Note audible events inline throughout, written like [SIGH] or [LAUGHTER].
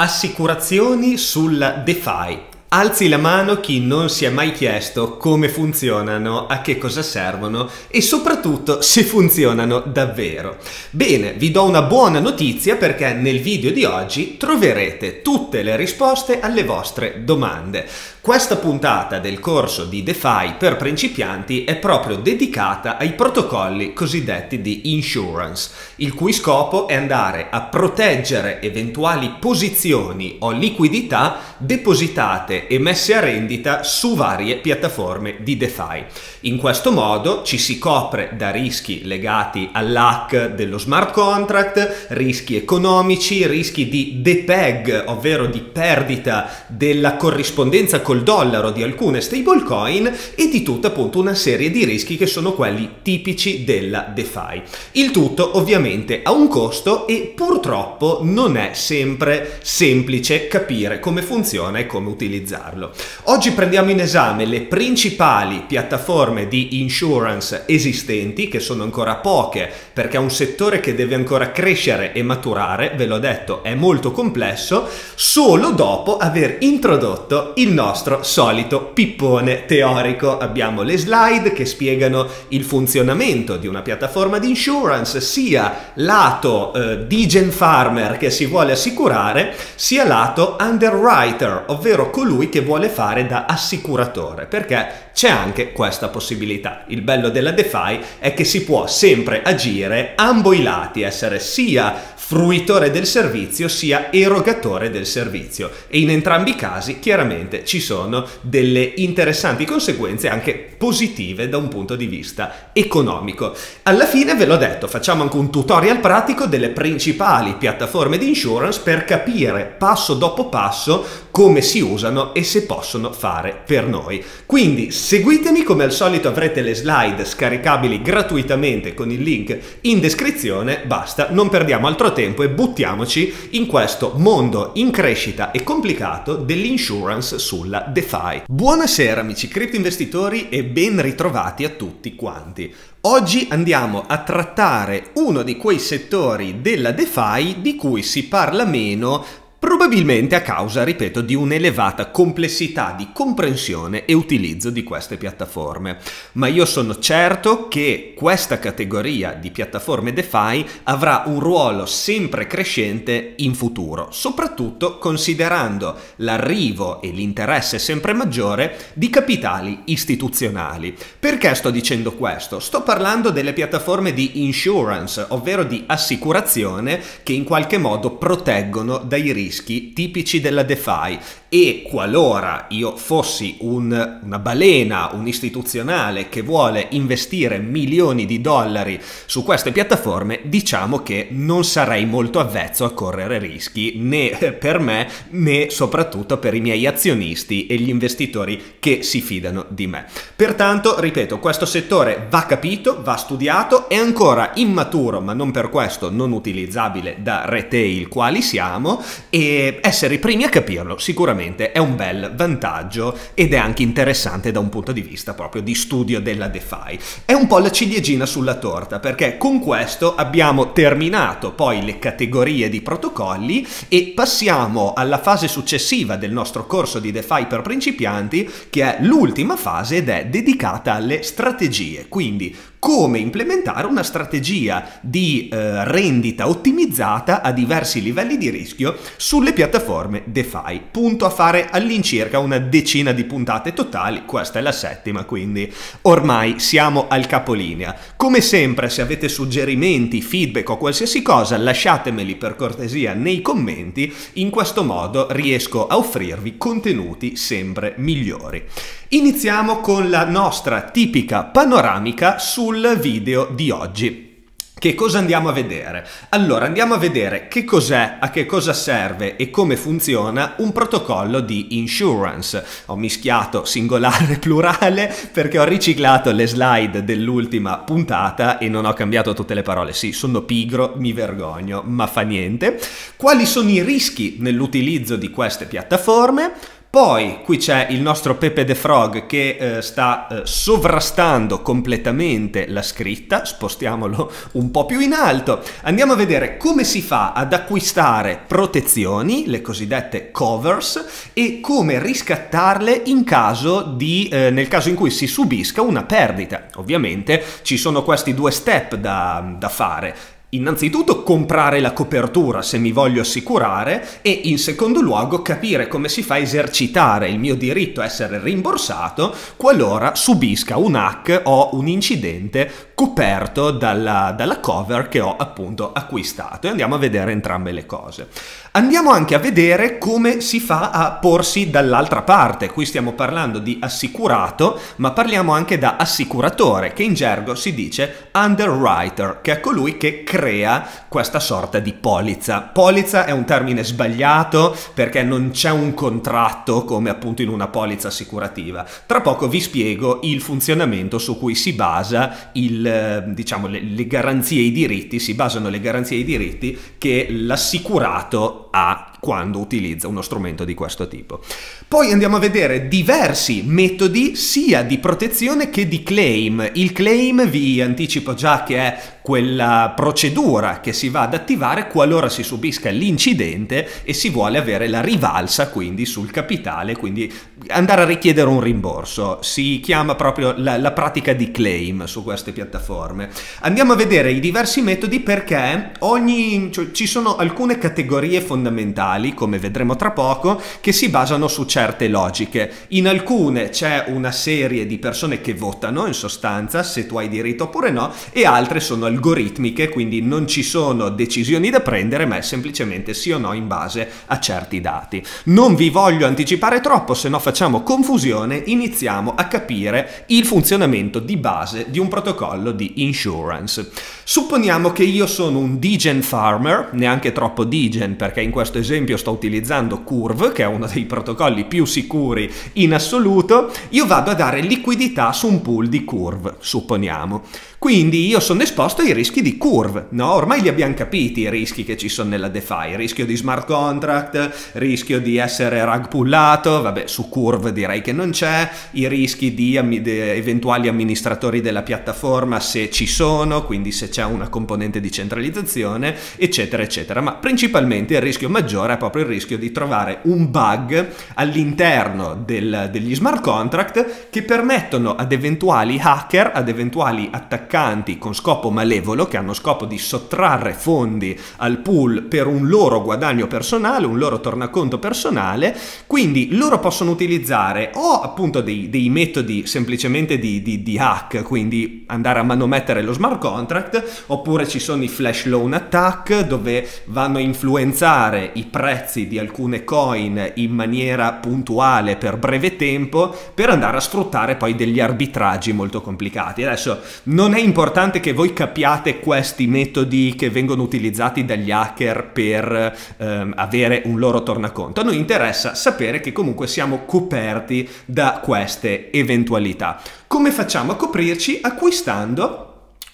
Assicurazioni sulla DeFi, Alzi la mano chi non si è mai chiesto come funzionano, a che cosa servono e soprattutto se funzionano davvero. Bene, vi do una buona notizia perché nel video di oggi troverete tutte le risposte alle vostre domande. Questa puntata del corso di DeFi per principianti è proprio dedicata ai protocolli cosiddetti di insurance, il cui scopo è andare a proteggere eventuali posizioni o liquidità depositate e messe a rendita su varie piattaforme di DeFi. In questo modo ci si copre da rischi legati all'hack dello smart contract, rischi economici, rischi di depeg, ovvero di perdita della corrispondenza col dollaro di alcune stablecoin e di tutta appunto una serie di rischi che sono quelli tipici della DeFi. Il tutto ovviamente ha un costo e purtroppo non è sempre semplice capire come funziona e come utilizzarlo. Oggi prendiamo in esame le principali piattaforme forme di insurance esistenti, che sono ancora poche, perché è un settore che deve ancora crescere e maturare, ve l'ho detto, è molto complesso, solo dopo aver introdotto il nostro solito pippone teorico. Abbiamo le slide che spiegano il funzionamento di una piattaforma di insurance, sia lato eh, digen farmer che si vuole assicurare, sia lato underwriter, ovvero colui che vuole fare da assicuratore, perché c'è anche questa possibilità. Il bello della DeFi è che si può sempre agire ambo i lati, essere sia fruitore del servizio sia erogatore del servizio e in entrambi i casi chiaramente ci sono delle interessanti conseguenze anche positive da un punto di vista economico. Alla fine ve l'ho detto, facciamo anche un tutorial pratico delle principali piattaforme di insurance per capire passo dopo passo come si usano e se possono fare per noi. Quindi seguitemi, come al solito avrete le slide scaricabili gratuitamente con il link in descrizione, basta, non perdiamo altro tempo tempo e buttiamoci in questo mondo in crescita e complicato dell'insurance sulla DeFi. Buonasera amici cripto investitori e ben ritrovati a tutti quanti. Oggi andiamo a trattare uno di quei settori della DeFi di cui si parla meno probabilmente a causa, ripeto, di un'elevata complessità di comprensione e utilizzo di queste piattaforme. Ma io sono certo che questa categoria di piattaforme DeFi avrà un ruolo sempre crescente in futuro, soprattutto considerando l'arrivo e l'interesse sempre maggiore di capitali istituzionali. Perché sto dicendo questo? Sto parlando delle piattaforme di insurance, ovvero di assicurazione, che in qualche modo proteggono dai rischi rischi tipici della DeFi e qualora io fossi un, una balena, un istituzionale che vuole investire milioni di dollari su queste piattaforme, diciamo che non sarei molto avvezzo a correre rischi né per me né soprattutto per i miei azionisti e gli investitori che si fidano di me. Pertanto, ripeto, questo settore va capito, va studiato, è ancora immaturo, ma non per questo non utilizzabile da retail quali siamo e essere i primi a capirlo sicuramente sicuramente è un bel vantaggio ed è anche interessante da un punto di vista proprio di studio della DeFi. È un po' la ciliegina sulla torta perché con questo abbiamo terminato poi le categorie di protocolli e passiamo alla fase successiva del nostro corso di DeFi per principianti che è l'ultima fase ed è dedicata alle strategie. Quindi come implementare una strategia di eh, rendita ottimizzata a diversi livelli di rischio sulle piattaforme DeFi. Punto a fare all'incirca una decina di puntate totali, questa è la settima, quindi ormai siamo al capolinea. Come sempre, se avete suggerimenti, feedback o qualsiasi cosa, lasciatemeli per cortesia nei commenti, in questo modo riesco a offrirvi contenuti sempre migliori. Iniziamo con la nostra tipica panoramica su sul video di oggi. Che cosa andiamo a vedere? Allora andiamo a vedere che cos'è, a che cosa serve e come funziona un protocollo di insurance. Ho mischiato singolare e plurale perché ho riciclato le slide dell'ultima puntata e non ho cambiato tutte le parole. Sì, sono pigro, mi vergogno, ma fa niente. Quali sono i rischi nell'utilizzo di queste piattaforme? Poi qui c'è il nostro Pepe the Frog che eh, sta eh, sovrastando completamente la scritta, spostiamolo un po' più in alto. Andiamo a vedere come si fa ad acquistare protezioni, le cosiddette covers, e come riscattarle in caso di, eh, nel caso in cui si subisca una perdita. Ovviamente ci sono questi due step da, da fare Innanzitutto comprare la copertura se mi voglio assicurare e in secondo luogo capire come si fa a esercitare il mio diritto a essere rimborsato qualora subisca un hack o un incidente coperto dalla, dalla cover che ho appunto acquistato e andiamo a vedere entrambe le cose. Andiamo anche a vedere come si fa a porsi dall'altra parte. Qui stiamo parlando di assicurato, ma parliamo anche da assicuratore, che in gergo si dice underwriter, che è colui che crea questa sorta di polizza. Polizza è un termine sbagliato perché non c'è un contratto come appunto in una polizza assicurativa. Tra poco vi spiego il funzionamento su cui si basa il, eh, diciamo, le, le garanzie e i diritti, si basano le garanzie e i diritti che l'assicurato ha quando utilizza uno strumento di questo tipo. Poi andiamo a vedere diversi metodi sia di protezione che di claim. Il claim vi anticipo già che è quella procedura che si va ad attivare qualora si subisca l'incidente e si vuole avere la rivalsa quindi sul capitale, quindi andare a richiedere un rimborso. Si chiama proprio la, la pratica di claim su queste piattaforme. Andiamo a vedere i diversi metodi perché ogni, cioè, ci sono alcune categorie fondamentali, come vedremo tra poco, che si basano su chat certe logiche. In alcune c'è una serie di persone che votano, in sostanza, se tu hai diritto oppure no, e altre sono algoritmiche, quindi non ci sono decisioni da prendere, ma è semplicemente sì o no in base a certi dati. Non vi voglio anticipare troppo, se no facciamo confusione, iniziamo a capire il funzionamento di base di un protocollo di insurance. Supponiamo che io sono un degen farmer, neanche troppo degen perché in questo esempio sto utilizzando Curve, che è uno dei protocolli più sicuri in assoluto, io vado a dare liquidità su un pool di curve, supponiamo. Quindi io sono esposto ai rischi di curve, no? Ormai li abbiamo capiti i rischi che ci sono nella DeFi, rischio di smart contract, rischio di essere rug pullato, vabbè su curve direi che non c'è, i rischi di eventuali amministratori della piattaforma se ci sono, quindi se c'è una componente di centralizzazione, eccetera, eccetera. Ma principalmente il rischio maggiore è proprio il rischio di trovare un bug all'interno del, degli smart contract che permettono ad eventuali hacker, ad eventuali attaccanti, mercanti con scopo malevolo, che hanno scopo di sottrarre fondi al pool per un loro guadagno personale, un loro tornaconto personale, quindi loro possono utilizzare o appunto dei, dei metodi semplicemente di, di, di, hack, quindi andare a manomettere lo smart contract, oppure ci sono i flash loan attack dove vanno a influenzare i prezzi di alcune coin in maniera puntuale per breve tempo per andare a sfruttare poi degli arbitraggi molto complicati. Adesso non è è importante che voi capiate questi metodi che vengono utilizzati dagli hacker per ehm, avere un loro tornaconto. A noi interessa sapere che comunque siamo coperti da queste eventualità. Come facciamo a coprirci? Acquistando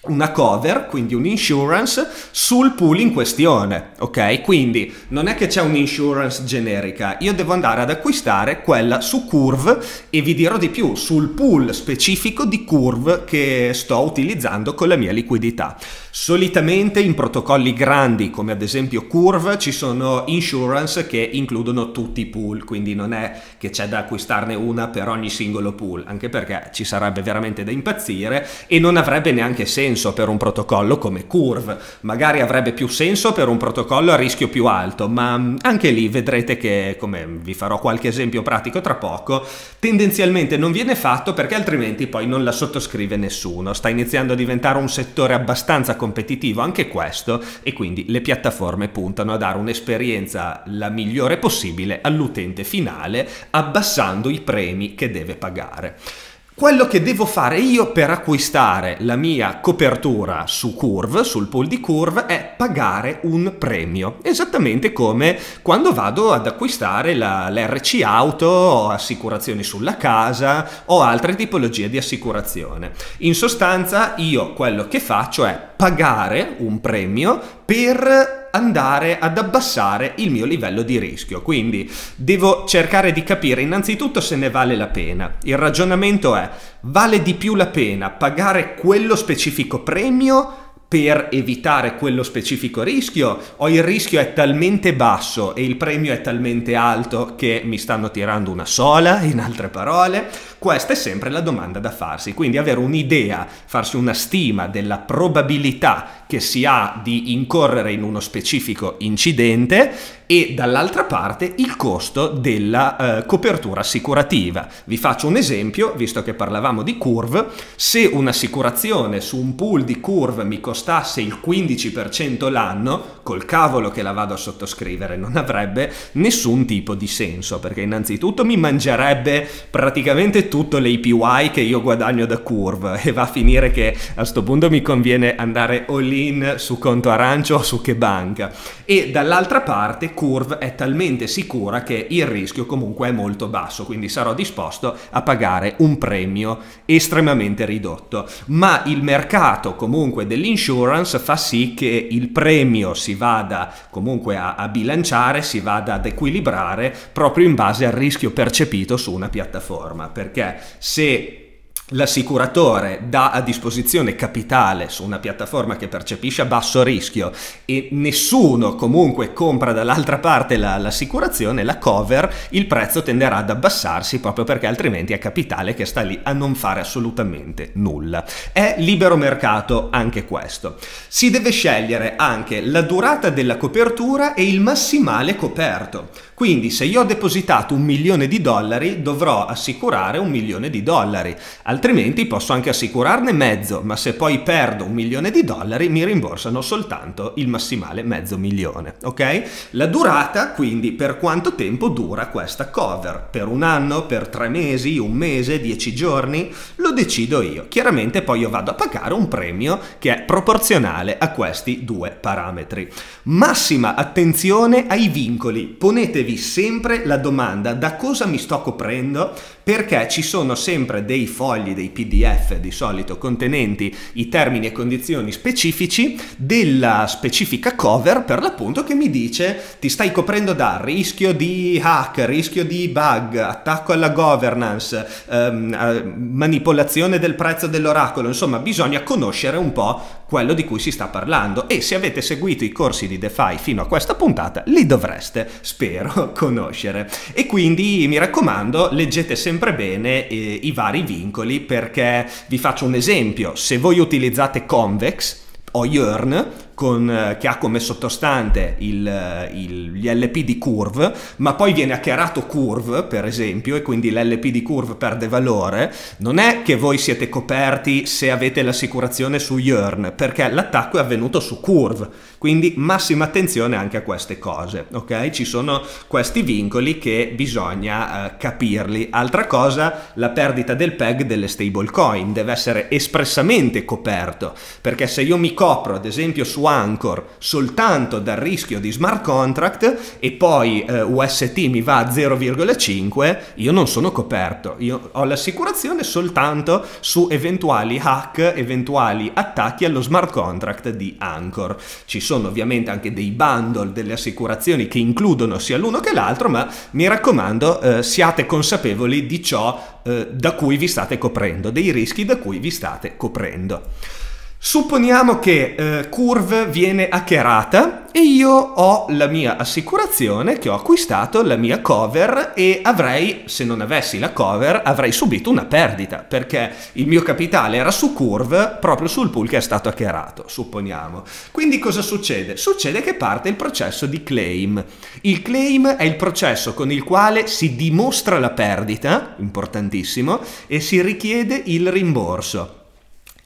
una cover, quindi un insurance sul pool in questione, ok? Quindi non è che c'è un'insurance generica, io devo andare ad acquistare quella su Curve e vi dirò di più sul pool specifico di Curve che sto utilizzando con la mia liquidità. Solitamente in protocolli grandi come ad esempio Curve ci sono insurance che includono tutti i pool, quindi non è che c'è da acquistarne una per ogni singolo pool, anche perché ci sarebbe veramente da impazzire e non avrebbe neanche senso senso per un protocollo come Curve, magari avrebbe più senso per un protocollo a rischio più alto, ma anche lì vedrete che, come vi farò qualche esempio pratico tra poco, tendenzialmente non viene fatto perché altrimenti poi non la sottoscrive nessuno. Sta iniziando a diventare un settore abbastanza competitivo anche questo e quindi le piattaforme puntano a dare un'esperienza la migliore possibile all'utente finale abbassando i premi che deve pagare. Quello che devo fare io per acquistare la mia copertura su Curve, sul pool di Curve, è pagare un premio. Esattamente come quando vado ad acquistare la, l'RC auto o assicurazioni sulla casa o altre tipologie di assicurazione. In sostanza io quello che faccio è pagare un premio per andare ad abbassare il mio livello di rischio. Quindi devo cercare di capire innanzitutto se ne vale la pena. Il ragionamento è, vale di più la pena pagare quello specifico premio per evitare quello specifico rischio o il rischio è talmente basso e il premio è talmente alto che mi stanno tirando una sola, in altre parole? Questa è sempre la domanda da farsi, quindi avere un'idea, farsi una stima della probabilità che si ha di incorrere in uno specifico incidente e dall'altra parte il costo della eh, copertura assicurativa. Vi faccio un esempio, visto che parlavamo di curve, se un'assicurazione su un pool di curve mi costasse il 15% l'anno, col cavolo che la vado a sottoscrivere, non avrebbe nessun tipo di senso, perché innanzitutto mi mangerebbe praticamente tutto l'APY che io guadagno da curve e va a finire che a questo punto mi conviene andare all green, su conto arancio o su che banca. E dall'altra parte Curve è talmente sicura che il rischio comunque è molto basso, quindi sarò disposto a pagare un premio estremamente ridotto. Ma il mercato comunque dell'insurance fa sì che il premio si vada comunque a, a bilanciare, si vada ad equilibrare proprio in base al rischio percepito su una piattaforma. Perché se L'assicuratore dà a disposizione capitale su una piattaforma che percepisce a basso rischio e nessuno comunque compra dall'altra parte la, l'assicurazione, la cover, il prezzo tenderà ad abbassarsi proprio perché altrimenti è capitale che sta lì a non fare assolutamente nulla. È libero mercato anche questo. Si deve scegliere anche la durata della copertura e il massimale coperto. Quindi se io ho depositato un milione di dollari dovrò assicurare un milione di dollari, altrimenti posso anche assicurarne mezzo, ma se poi perdo un milione di dollari mi rimborsano soltanto il massimale mezzo milione. Ok? La durata, quindi per quanto tempo dura questa cover? Per un anno, per tre mesi, un mese, dieci giorni? Lo decido io. Chiaramente poi io vado a pagare un premio che è proporzionale a questi due parametri. Massima attenzione ai vincoli. Ponetevi Facetevi sempre la domanda da cosa mi sto coprendo perché ci sono sempre dei fogli, dei PDF di solito contenenti i termini e condizioni specifici della specifica cover per l'appunto che mi dice ti stai coprendo da rischio di hack, rischio di bug, attacco alla governance, ehm, eh, manipolazione del prezzo dell'oracolo, insomma bisogna conoscere un po' quello di cui si sta parlando e se avete seguito i corsi di DeFi fino a questa puntata li dovreste, spero, [LAUGHS] conoscere. E quindi mi raccomando, leggete sempre sempre bene eh, i vari vincoli perché vi faccio un esempio, se voi utilizzate Convex o Yearn, con, eh, che ha come sottostante il, eh, il, gli LP di Curve, ma poi viene hackerato Curve, per esempio, e quindi l'LP di Curve perde valore, non è che voi siete coperti se avete l'assicurazione su Yearn, perché l'attacco è avvenuto su Curve, quindi massima attenzione anche a queste cose, ok? Ci sono questi vincoli che bisogna eh, capirli. Altra cosa, la perdita del PEG delle stablecoin deve essere espressamente coperto, perché se io mi copro, ad esempio, su su Anchor soltanto dal rischio di smart contract e poi eh, UST mi va a 0,5, io non sono coperto, io ho l'assicurazione soltanto su eventuali hack, eventuali attacchi allo smart contract di Anchor. Ci sono ovviamente anche dei bundle delle assicurazioni che includono sia l'uno che l'altro, ma mi raccomando eh, siate consapevoli di ciò eh, da cui vi state coprendo, dei rischi da cui vi state coprendo. Supponiamo che eh, Curve viene hackerata e io ho la mia assicurazione che ho acquistato, la mia cover e avrei, se non avessi la cover, avrei subito una perdita perché il mio capitale era su Curve proprio sul pool che è stato hackerato, supponiamo. Quindi cosa succede? Succede che parte il processo di claim. Il claim è il processo con il quale si dimostra la perdita, importantissimo, e si richiede il rimborso.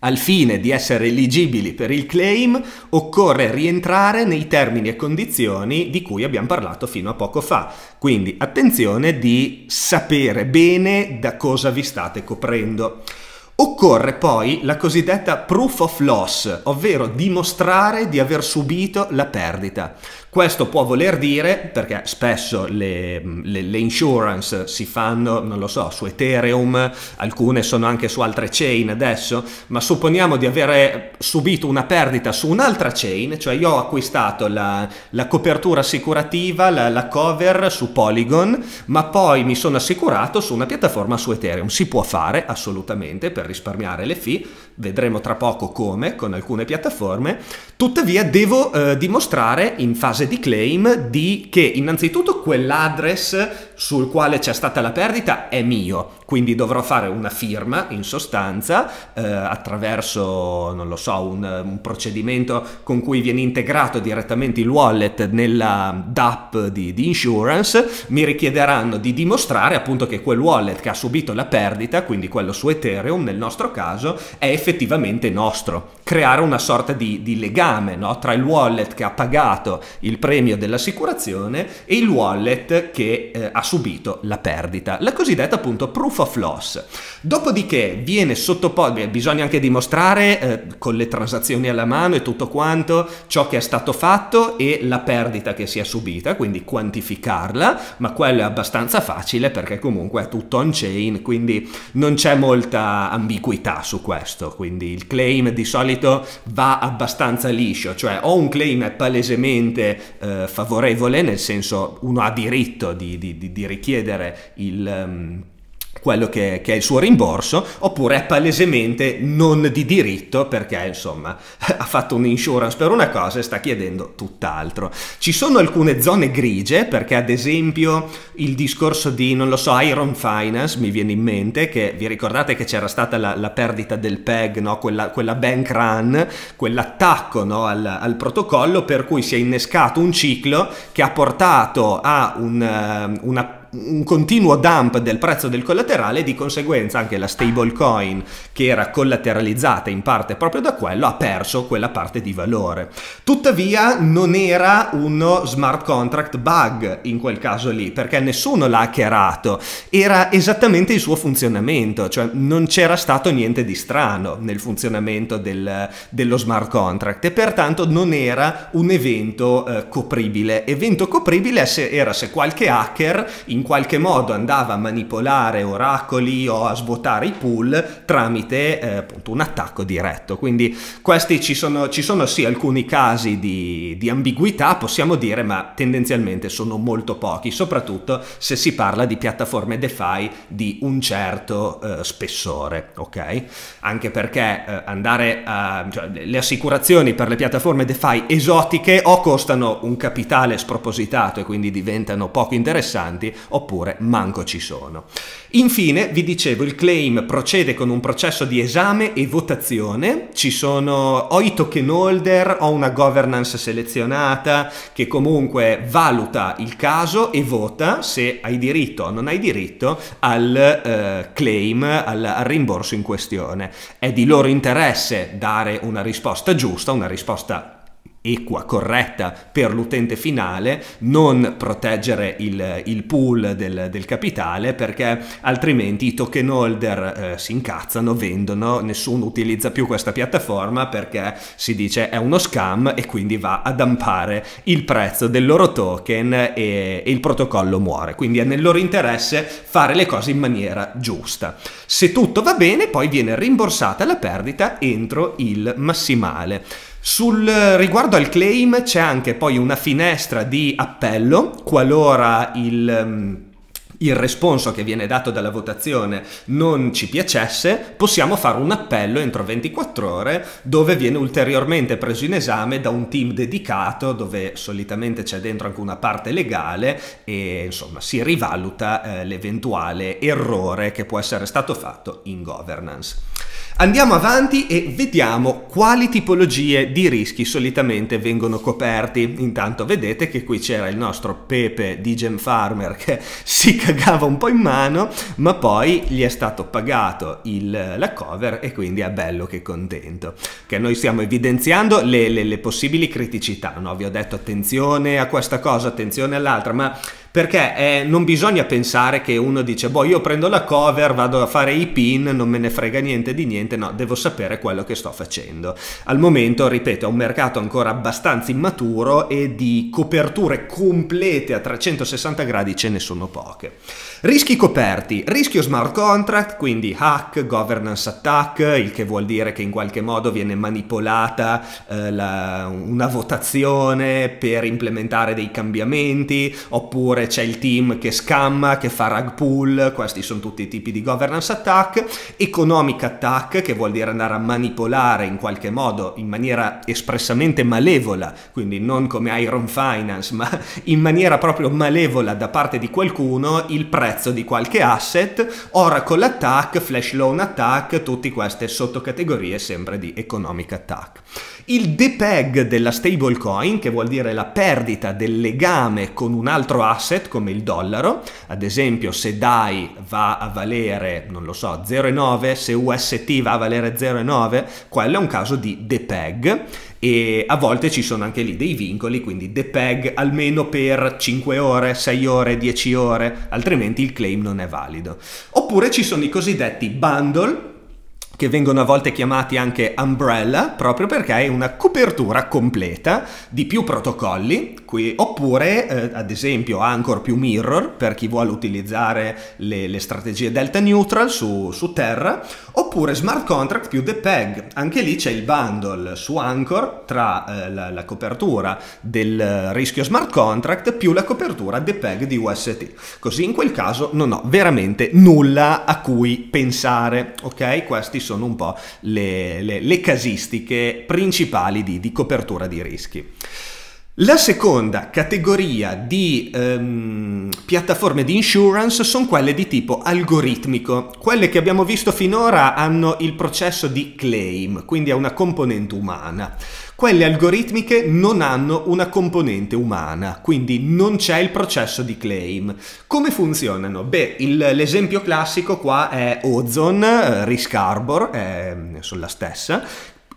Al fine di essere eligibili per il claim occorre rientrare nei termini e condizioni di cui abbiamo parlato fino a poco fa, quindi attenzione di sapere bene da cosa vi state coprendo. Occorre poi la cosiddetta proof of loss, ovvero dimostrare di aver subito la perdita. Questo può voler dire, perché spesso le, le, le, insurance si fanno, non lo so, su Ethereum, alcune sono anche su altre chain adesso, ma supponiamo di avere subito una perdita su un'altra chain, cioè io ho acquistato la, la copertura assicurativa, la, la cover su Polygon, ma poi mi sono assicurato su una piattaforma su Ethereum. Si può fare assolutamente per risparmiare le fee, vedremo tra poco come con alcune piattaforme, tuttavia devo eh, dimostrare in fase di claim di, che innanzitutto quell'address sul quale c'è stata la perdita è mio, quindi dovrò fare una firma in sostanza eh, attraverso, non lo so, un, un, procedimento con cui viene integrato direttamente il wallet nella DAP di, di insurance, mi richiederanno di dimostrare appunto che quel wallet che ha subito la perdita, quindi quello su Ethereum nel nostro caso, è effettivamente effettivamente nostro, creare una sorta di, di legame no? tra il wallet che ha pagato il premio dell'assicurazione e il wallet che eh, ha subito la perdita, la cosiddetta appunto proof of loss. Dopodiché viene sottoposto, bisogna anche dimostrare eh, con le transazioni alla mano e tutto quanto ciò che è stato fatto e la perdita che si è subita, quindi quantificarla, ma quello è abbastanza facile perché comunque è tutto on chain, quindi non c'è molta ambiguità su questo, quindi il claim di solito va abbastanza liscio, cioè o un claim è palesemente eh, favorevole, nel senso uno ha diritto di, di, di richiedere il... Um, quello che, che, è il suo rimborso, oppure è palesemente non di diritto perché insomma [LAUGHS] ha fatto un insurance per una cosa e sta chiedendo tutt'altro. Ci sono alcune zone grigie perché ad esempio il discorso di, non lo so, Iron Finance mi viene in mente, che vi ricordate che c'era stata la, la perdita del PEG, no? quella, quella, bank run, quell'attacco no? al, al, protocollo per cui si è innescato un ciclo che ha portato a un, eh, una un continuo dump del prezzo del collaterale di conseguenza anche la stablecoin che era collateralizzata in parte proprio da quello ha perso quella parte di valore. Tuttavia non era uno smart contract bug in quel caso lì perché nessuno l'ha hackerato, era esattamente il suo funzionamento, cioè non c'era stato niente di strano nel funzionamento del, dello smart contract e pertanto non era un evento eh, copribile. Evento copribile era se qualche hacker in in qualche modo andava a manipolare oracoli o a svuotare i pool tramite eh, appunto un attacco diretto. Quindi questi ci sono, ci sono sì alcuni casi di, di ambiguità, possiamo dire, ma tendenzialmente sono molto pochi, soprattutto se si parla di piattaforme DeFi di un certo eh, spessore, ok? Anche perché eh, andare a, cioè, le assicurazioni per le piattaforme DeFi esotiche o costano un capitale spropositato e quindi diventano poco interessanti oppure manco ci sono. Infine, vi dicevo, il claim procede con un processo di esame e votazione, ci sono, ho i token holder, ho una governance selezionata che comunque valuta il caso e vota se hai diritto o non hai diritto al eh, claim, al, al rimborso in questione. È di loro interesse dare una risposta giusta, una risposta equa, corretta per l'utente finale, non proteggere il, il pool del, del, capitale perché altrimenti i token holder eh, si incazzano, vendono, nessuno utilizza più questa piattaforma perché si dice è uno scam e quindi va ad ampare il prezzo del loro token e, e il protocollo muore. Quindi è nel loro interesse fare le cose in maniera giusta. Se tutto va bene poi viene rimborsata la perdita entro il massimale. Sul riguardo al claim c'è anche poi una finestra di appello qualora il mm, il responso che viene dato dalla votazione non ci piacesse, possiamo fare un appello entro 24 ore dove viene ulteriormente preso in esame da un team dedicato dove solitamente c'è dentro anche una parte legale e insomma si rivaluta eh, l'eventuale errore che può essere stato fatto in governance. Andiamo avanti e vediamo quali tipologie di rischi solitamente vengono coperti. Intanto vedete che qui c'era il nostro Pepe di Gem Farmer che [LAUGHS] si cagava un po' in mano, ma poi gli è stato pagato il, la cover e quindi è bello che contento. Che noi stiamo evidenziando le, le, le possibili criticità, no? Vi ho detto attenzione a questa cosa, attenzione all'altra, ma perché eh, non bisogna pensare che uno dice boh io prendo la cover vado a fare i pin non me ne frega niente di niente no devo sapere quello che sto facendo al momento ripeto è un mercato ancora abbastanza immaturo e di coperture complete a 360 gradi ce ne sono poche rischi coperti rischio smart contract quindi hack governance attack il che vuol dire che in qualche modo viene manipolata eh, la, una votazione per implementare dei cambiamenti oppure c'è il team che scamma, che fa rug pull, questi sono tutti i tipi di governance attack, economic attack che vuol dire andare a manipolare in qualche modo in maniera espressamente malevola, quindi non come Iron Finance, ma [LAUGHS] in maniera proprio malevola da parte di qualcuno il prezzo di qualche asset, Oracle attack, Flash loan attack, tutte queste sottocategorie sempre di economic attack. Il depeg della stablecoin, che vuol dire la perdita del legame con un altro asset come il dollaro, ad esempio se DAI va a valere, non lo so, 0,9, se UST va a valere 0,9, quello è un caso di depeg e a volte ci sono anche lì dei vincoli, quindi depeg almeno per 5 ore, 6 ore, 10 ore, altrimenti il claim non è valido. Oppure ci sono i cosiddetti bundle che vengono a volte chiamati anche umbrella, proprio perché è una copertura completa di più protocolli, qui, oppure eh, ad esempio Anchor più Mirror per chi vuole utilizzare le, le strategie delta neutral su, su, Terra, oppure smart contract più the peg, anche lì c'è il bundle su Anchor tra eh, la, la, copertura del eh, rischio smart contract più la copertura the peg di UST, così in quel caso non ho veramente nulla a cui pensare, ok? Questi sono sono un po' le, le, le casistiche principali di, di copertura di rischi. La seconda categoria di ehm, piattaforme di insurance sono quelle di tipo algoritmico. Quelle che abbiamo visto finora hanno il processo di claim, quindi è una componente umana. Quelle algoritmiche non hanno una componente umana, quindi non c'è il processo di claim. Come funzionano? Beh, l'esempio classico qua è Ozone, eh, Risk Arbor, è sulla stessa,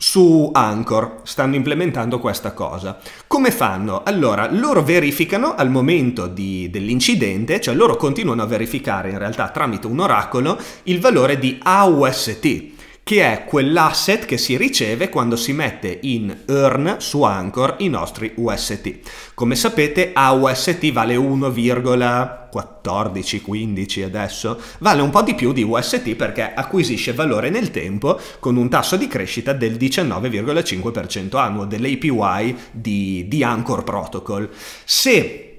su Anchor stanno implementando questa cosa. Come fanno? Allora, loro verificano al momento di, dell'incidente, cioè loro continuano a verificare in realtà tramite un oracolo il valore di AUST che è quell'asset che si riceve quando si mette in earn su Anchor i nostri UST. Come sapete AUST UST vale 1,1415 adesso, vale un po' di più di UST perché acquisisce valore nel tempo con un tasso di crescita del 19,5% annuo dell'APY di, di Anchor Protocol. Se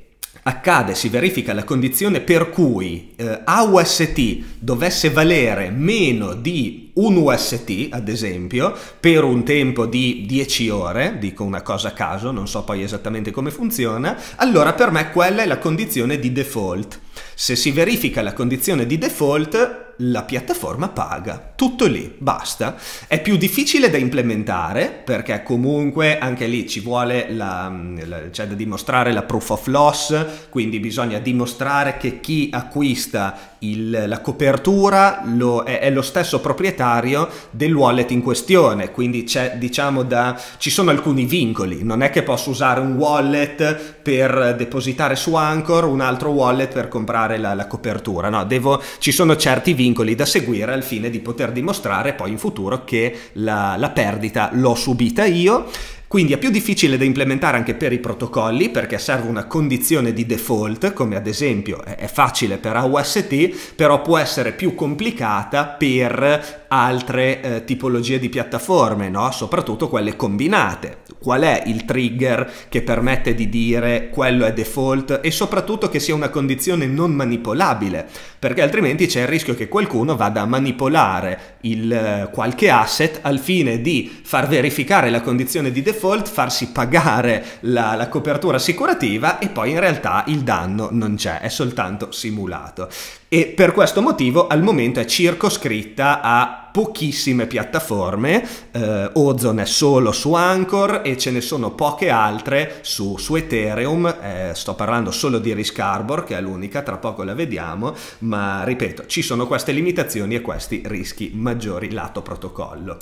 accade, si verifica la condizione per cui eh, AUST dovesse valere meno di un UST, ad esempio, per un tempo di 10 ore, dico una cosa a caso, non so poi esattamente come funziona, allora per me quella è la condizione di default. Se si verifica la condizione di default, la piattaforma paga, tutto lì, basta. È più difficile da implementare perché comunque anche lì ci vuole la, mm, la, c'è da dimostrare la proof of loss, quindi bisogna dimostrare che chi acquista il, la copertura lo, è, è, lo stesso proprietario del wallet in questione, quindi diciamo da, ci sono alcuni vincoli, non è che posso usare un wallet per depositare su Anchor, un altro wallet per comprare la, la copertura, no, devo, ci sono certi vincoli da seguire al fine di poter dimostrare poi in futuro che la, la perdita l'ho subita io quindi è più difficile da implementare anche per i protocolli perché serve una condizione di default, come ad esempio è facile per AUST, però può essere più complicata per altre eh, tipologie di piattaforme, no? soprattutto quelle combinate. Qual è il trigger che permette di dire quello è default e soprattutto che sia una condizione non manipolabile, perché altrimenti c'è il rischio che qualcuno vada a manipolare il, eh, qualche asset al fine di far verificare la condizione di default default farsi pagare la, la copertura assicurativa e poi in realtà il danno non c'è, è soltanto simulato e per questo motivo al momento è circoscritta a pochissime piattaforme, eh, Ozone è solo su Anchor e ce ne sono poche altre su, su Ethereum, eh, sto parlando solo di Risk Harbor che è l'unica, tra poco la vediamo, ma ripeto, ci sono queste limitazioni e questi rischi maggiori lato protocollo.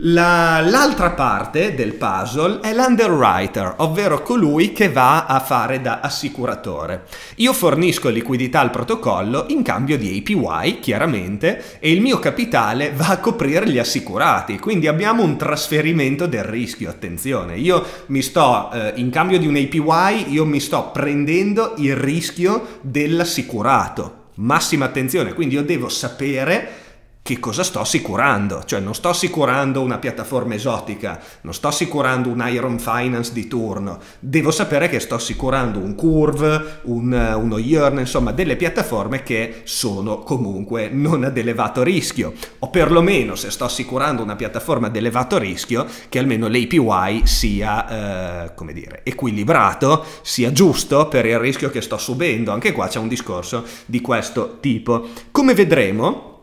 La, l'altra parte del puzzle è l'underwriter, ovvero colui che va a fare da assicuratore. Io fornisco liquidità al protocollo in cambio di APY, chiaramente, e il mio capitale [LAUGHS] va a coprire gli assicurati. Quindi abbiamo un trasferimento del rischio, attenzione. Io mi sto, eh, in cambio di un APY, io mi sto prendendo il rischio dell'assicurato. Massima attenzione, quindi io devo sapere che cosa sto assicurando? Cioè non sto assicurando una piattaforma esotica, non sto assicurando un Iron Finance di turno, devo sapere che sto assicurando un Curve, un, eh, uno Yearn, insomma delle piattaforme che sono comunque non ad elevato rischio, o perlomeno se sto assicurando una piattaforma ad elevato rischio, che almeno l'APY sia, eh, come dire, equilibrato, sia giusto per il rischio che sto subendo. Anche qua c'è un discorso di questo tipo. Come vedremo,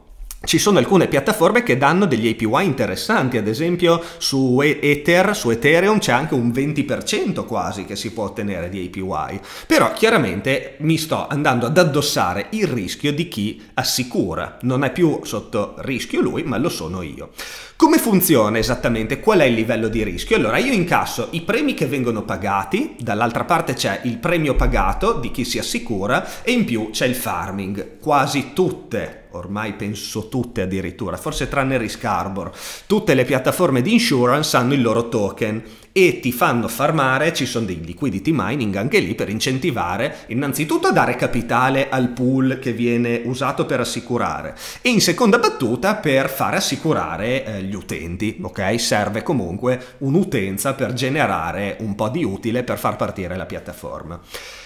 ci sono alcune piattaforme che danno degli APY interessanti, ad esempio su Ether, su Ethereum c'è anche un 20% quasi che si può ottenere di APY, però chiaramente mi sto andando ad addossare il rischio di chi assicura, non è più sotto rischio lui, ma lo sono io. Come funziona esattamente? Qual è il livello di rischio? Allora io incasso i premi che vengono pagati, dall'altra parte c'è il premio pagato di chi si assicura e in più c'è il farming. Quasi tutte ormai penso tutte addirittura, forse tranne Risk Harbor, tutte le piattaforme di insurance hanno il loro token e ti fanno farmare, ci sono dei liquidity mining anche lì per incentivare innanzitutto a dare capitale al pool che viene usato per assicurare e in seconda battuta per far assicurare eh, gli utenti, ok? Serve comunque un'utenza per generare un po' di utile per far partire la piattaforma.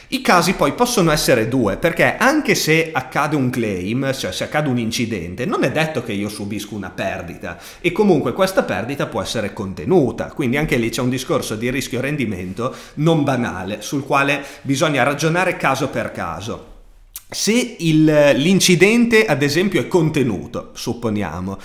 I casi poi possono essere due, perché anche se accade un claim, cioè se accade un incidente, non è detto che io subisco una perdita e comunque questa perdita può essere contenuta, quindi anche lì c'è un discorso di rischio-rendimento non banale, sul quale bisogna ragionare caso per caso. Se il, l'incidente, ad esempio, è contenuto, supponiamo,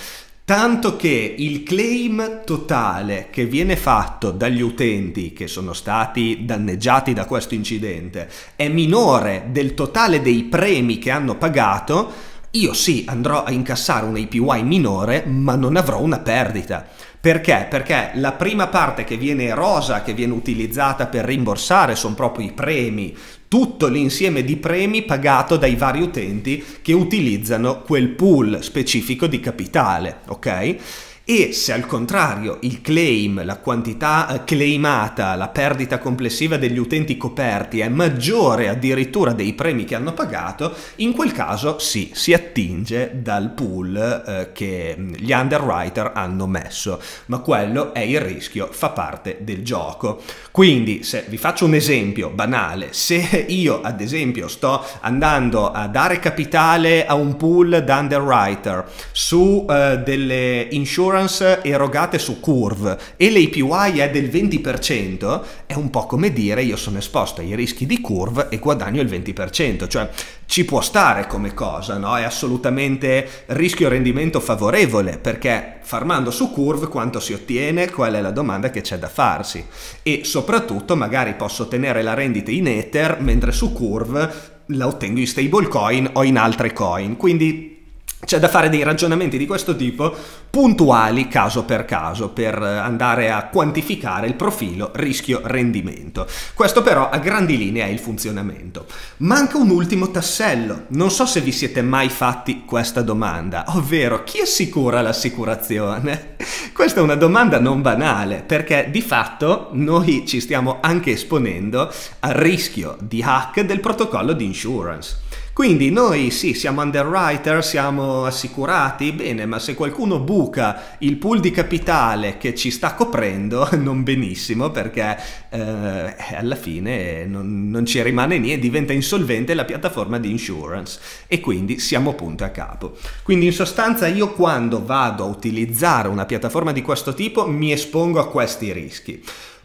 Tanto che il claim totale che viene fatto dagli utenti che sono stati danneggiati da questo incidente è minore del totale dei premi che hanno pagato, io sì andrò a incassare un APY minore, ma non avrò una perdita. Perché? Perché la prima parte che viene erosa, che viene utilizzata per rimborsare, sono proprio i premi, tutto l'insieme di premi pagato dai vari utenti che utilizzano quel pool specifico di capitale, ok? e se al contrario il claim, la quantità eh, claimata, la perdita complessiva degli utenti coperti è maggiore addirittura dei premi che hanno pagato, in quel caso sì, si attinge dal pool eh, che mm, gli underwriter hanno messo, ma quello è il rischio, fa parte del gioco. Quindi se vi faccio un esempio banale, se [LAUGHS] io ad esempio sto andando a dare capitale a un pool d'underwriter su eh, delle insurance insurance erogate su Curve e l'APY è del 20%, è un po' come dire io sono esposto ai rischi di Curve e guadagno il 20%, cioè ci può stare come cosa, no? È assolutamente rischio-rendimento favorevole perché farmando su Curve quanto si ottiene? Qual è la domanda che c'è da farsi? E soprattutto magari posso ottenere la rendita in Ether mentre su Curve la ottengo in stablecoin o in altre coin, quindi c'è da fare dei ragionamenti di questo tipo puntuali caso per caso per eh, andare a quantificare il profilo rischio-rendimento. Questo però a grandi linee è il funzionamento. Manca un ultimo tassello. Non so se vi siete mai fatti questa domanda, ovvero chi assicura l'assicurazione? [LAUGHS] Questa è una domanda non banale perché di fatto noi ci stiamo anche esponendo al rischio di hack del protocollo di insurance. Quindi noi sì, siamo underwriter, siamo assicurati, bene, ma se qualcuno buca il pool di capitale che ci sta coprendo, [LAUGHS] non benissimo, perché eh, alla fine non, non, ci rimane niente, diventa insolvente la piattaforma di insurance e quindi siamo punto a capo. Quindi in sostanza io quando vado a utilizzare una piattaforma di questo tipo mi espongo a questi rischi.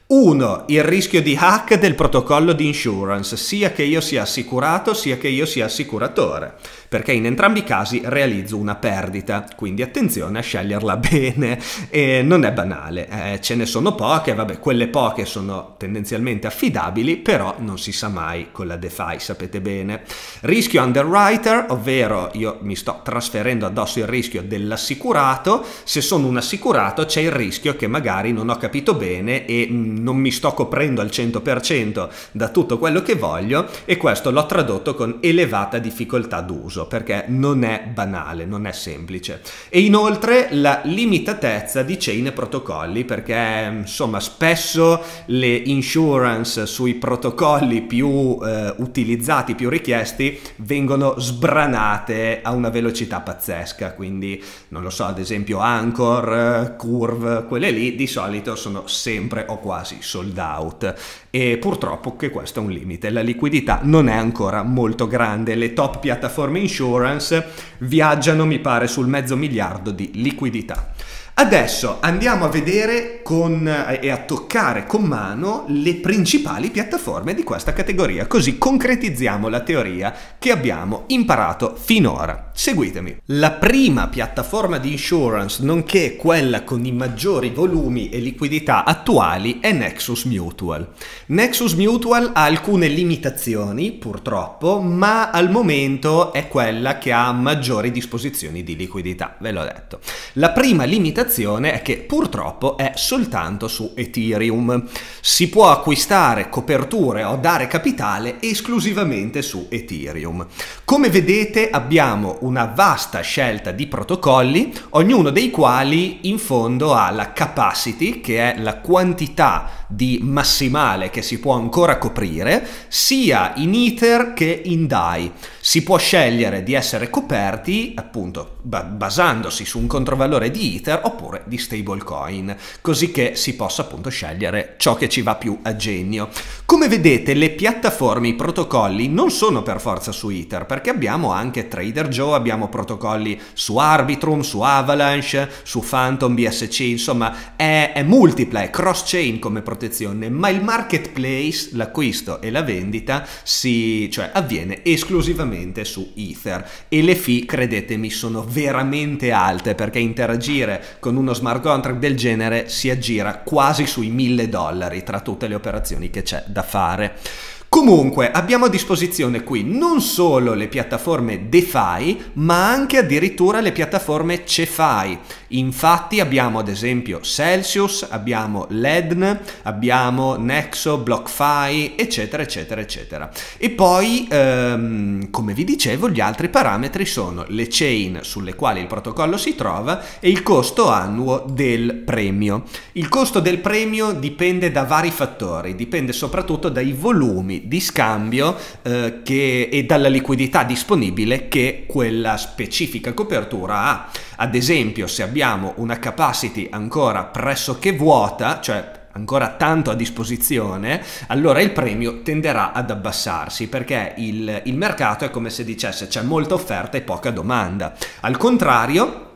1. Il rischio di hack del protocollo di insurance, sia che io sia assicurato sia che io sia assicuratore perché in entrambi i casi realizzo una perdita, quindi attenzione a sceglierla [LAUGHS] bene, e non è banale, eh, ce ne sono poche, vabbè quelle poche sono tendenzialmente affidabili, però non si sa mai con la DeFi, sapete bene. Rischio underwriter, ovvero io mi sto trasferendo addosso il rischio dell'assicurato, se sono un assicurato c'è il rischio che magari non ho capito bene e mm, non mi sto coprendo al 100% da tutto quello che voglio e questo l'ho tradotto con elevata difficoltà d'uso mezzo, perché non è banale, non è semplice. E inoltre la limitatezza di chain e protocolli, perché insomma spesso le insurance sui protocolli più eh, utilizzati, più richiesti, vengono sbranate a una velocità pazzesca, quindi non lo so, ad esempio Anchor, Curve, quelle lì di solito sono sempre o quasi sold out e purtroppo che questo è un limite, la liquidità non è ancora molto grande, le top piattaforme Insurance viaggiano, mi pare, sul mezzo miliardo di liquidità. Adesso andiamo a vedere con, eh, e a toccare con mano le principali piattaforme di questa categoria, così concretizziamo la teoria che abbiamo imparato finora. Seguitemi. La prima piattaforma di insurance, nonché quella con i maggiori volumi e liquidità attuali, è Nexus Mutual. Nexus Mutual ha alcune limitazioni, purtroppo, ma al momento è quella che ha maggiori disposizioni di liquidità, ve l'ho detto. La prima limitazione limitazione è che purtroppo è soltanto su Ethereum. Si può acquistare coperture o dare capitale esclusivamente su Ethereum. Come vedete abbiamo una vasta scelta di protocolli, ognuno dei quali in fondo ha la capacity, che è la quantità di massimale che si può ancora coprire, sia in Ether che in DAI. Si può scegliere di essere coperti appunto basandosi su un controvalore di Ether oppure di stablecoin, così che si possa appunto scegliere ciò che ci va più a genio. Come vedete le piattaforme, i protocolli non sono per forza su Ether, perché abbiamo anche Trader Joe, abbiamo protocolli su Arbitrum, su Avalanche, su Phantom, BSC, insomma è, è multipla, è cross-chain come protocollo protezione, ma il marketplace, l'acquisto e la vendita, si, cioè, avviene esclusivamente su Ether e le fee, credetemi, sono veramente alte perché interagire con uno smart contract del genere si aggira quasi sui 1000 dollari tra tutte le operazioni che c'è da fare. Comunque abbiamo a disposizione qui non solo le piattaforme DeFi ma anche addirittura le piattaforme CeFi. Infatti abbiamo ad esempio Celsius, abbiamo Ledn, abbiamo Nexo, BlockFi eccetera eccetera eccetera. E poi ehm, come vi dicevo gli altri parametri sono le chain sulle quali il protocollo si trova e il costo annuo del premio. Il costo del premio dipende da vari fattori, dipende soprattutto dai volumi di scambio eh, che, e dalla liquidità disponibile che quella specifica copertura ha. Ad esempio, se abbiamo una capacity ancora pressoché vuota, cioè ancora tanto a disposizione, allora il premio tenderà ad abbassarsi perché il, il mercato è come se dicesse c'è molta offerta e poca domanda. Al contrario,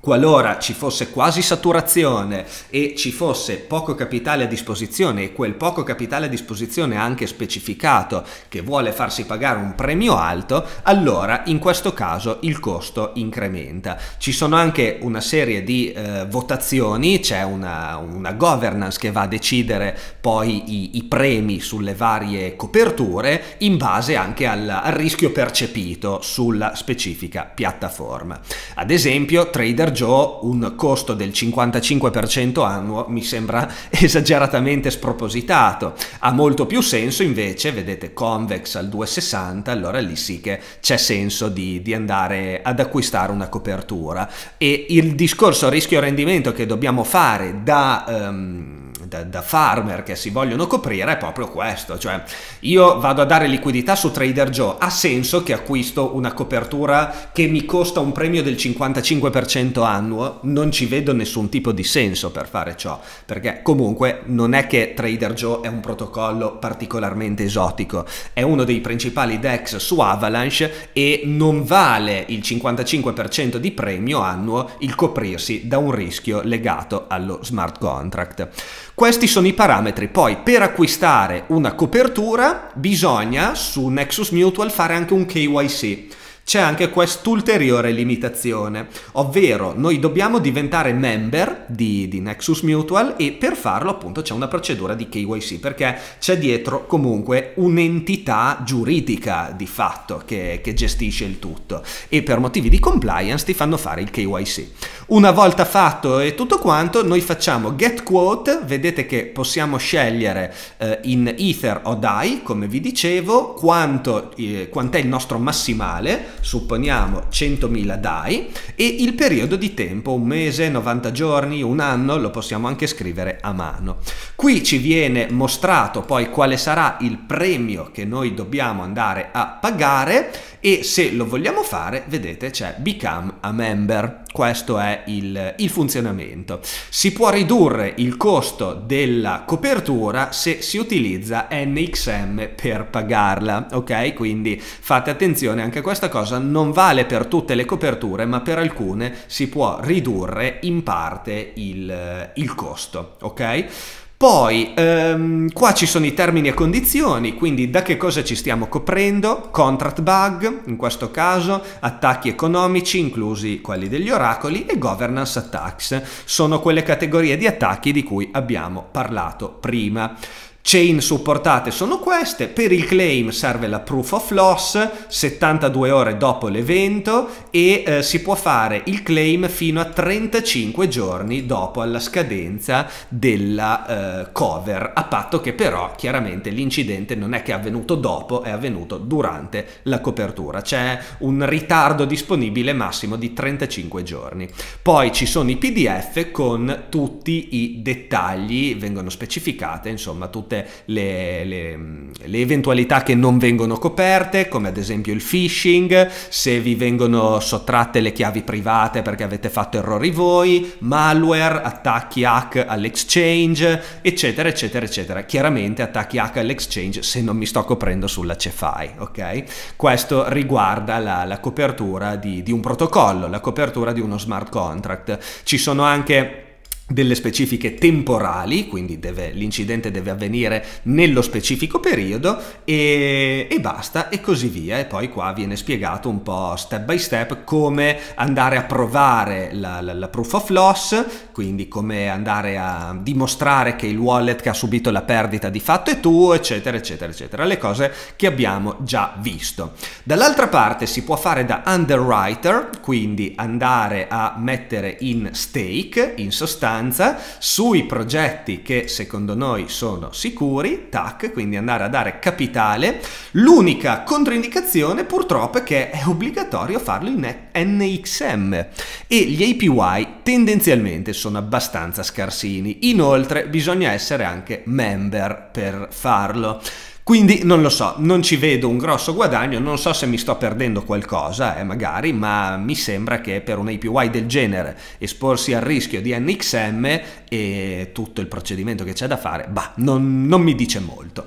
qualora ci fosse quasi saturazione e ci fosse poco capitale a disposizione e quel poco capitale a disposizione anche specificato che vuole farsi pagare un premio alto, allora in questo caso il costo incrementa. Ci sono anche una serie di eh, votazioni, c'è una, una, governance che va a decidere poi i, i, premi sulle varie coperture in base anche al, al rischio percepito sulla specifica piattaforma. Ad esempio, Trader Joe un costo del 55% annuo mi sembra [LAUGHS] esageratamente spropositato. Ha molto più senso invece, vedete Convex al 260, allora lì sì che c'è senso di, di andare ad acquistare una copertura. E il discorso rischio-rendimento che dobbiamo fare da... Um, da, da farmer che si vogliono coprire è proprio questo, cioè io vado a dare liquidità su Trader Joe, ha senso che acquisto una copertura che mi costa un premio del 55% annuo, non ci vedo nessun tipo di senso per fare ciò, perché comunque non è che Trader Joe è un protocollo particolarmente esotico, è uno dei principali DEX su Avalanche e non vale il 55% di premio annuo il coprirsi da un rischio legato allo smart contract. Questi sono i parametri. Poi per acquistare una copertura bisogna su Nexus Mutual fare anche un KYC c'è anche quest'ulteriore limitazione, ovvero noi dobbiamo diventare member di, di, Nexus Mutual e per farlo appunto c'è una procedura di KYC perché c'è dietro comunque un'entità giuridica di fatto che, che gestisce il tutto e per motivi di compliance ti fanno fare il KYC. Una volta fatto e tutto quanto noi facciamo get quote, vedete che possiamo scegliere eh, in Ether o DAI come vi dicevo quanto, eh, quant'è il nostro massimale supponiamo 100.000 DAI, e il periodo di tempo, un mese, 90 giorni, un anno, lo possiamo anche scrivere a mano. Qui ci viene mostrato poi quale sarà il premio che noi dobbiamo andare a pagare e se lo vogliamo fare, vedete, c'è Become a Member. Questo è il, il funzionamento. Si può ridurre il costo della copertura se si utilizza NXM per pagarla, ok? Quindi fate attenzione anche a questa cosa cosa non vale per tutte le coperture, ma per alcune si può ridurre in parte il, eh, il costo, ok? Poi, ehm, qua ci sono i termini e condizioni, quindi da che cosa ci stiamo coprendo? Contract bug, in questo caso, attacchi economici, inclusi quelli degli oracoli, e governance attacks. Sono quelle categorie di attacchi di cui abbiamo parlato prima. Chain supportate sono queste, per il claim serve la proof of loss 72 ore dopo l'evento e eh, si può fare il claim fino a 35 giorni dopo la scadenza della eh, cover, a patto che però chiaramente l'incidente non è che è avvenuto dopo, è avvenuto durante la copertura, c'è un ritardo disponibile massimo di 35 giorni. Poi ci sono i PDF con tutti i dettagli, vengono specificate insomma tutte tutte le, le, le, eventualità che non vengono coperte, come ad esempio il phishing, se vi vengono sottratte le chiavi private perché avete fatto errori voi, malware, attacchi hack all'exchange, eccetera, eccetera, eccetera. Chiaramente attacchi hack all'exchange se non mi sto coprendo sulla Cefai, ok? Questo riguarda la, la copertura di, di un protocollo, la copertura di uno smart contract. Ci sono anche delle specifiche temporali, quindi deve, l'incidente deve avvenire nello specifico periodo e, e, basta e così via. E poi qua viene spiegato un po' step by step come andare a provare la, la, la proof of loss, quindi come andare a dimostrare che il wallet che ha subito la perdita di fatto è tuo, eccetera, eccetera, eccetera. Le cose che abbiamo già visto. Dall'altra parte si può fare da underwriter, quindi andare a mettere in stake, in sostanza, importanza sui progetti che secondo noi sono sicuri, tac, quindi andare a dare capitale. L'unica controindicazione purtroppo è che è obbligatorio farlo in NXM e gli APY tendenzialmente sono abbastanza scarsini. Inoltre bisogna essere anche member per farlo. Quindi non lo so, non ci vedo un grosso guadagno, non so se mi sto perdendo qualcosa, eh, magari, ma mi sembra che per un APY del genere esporsi al rischio di NXM e tutto il procedimento che c'è da fare, bah, non, non mi dice molto.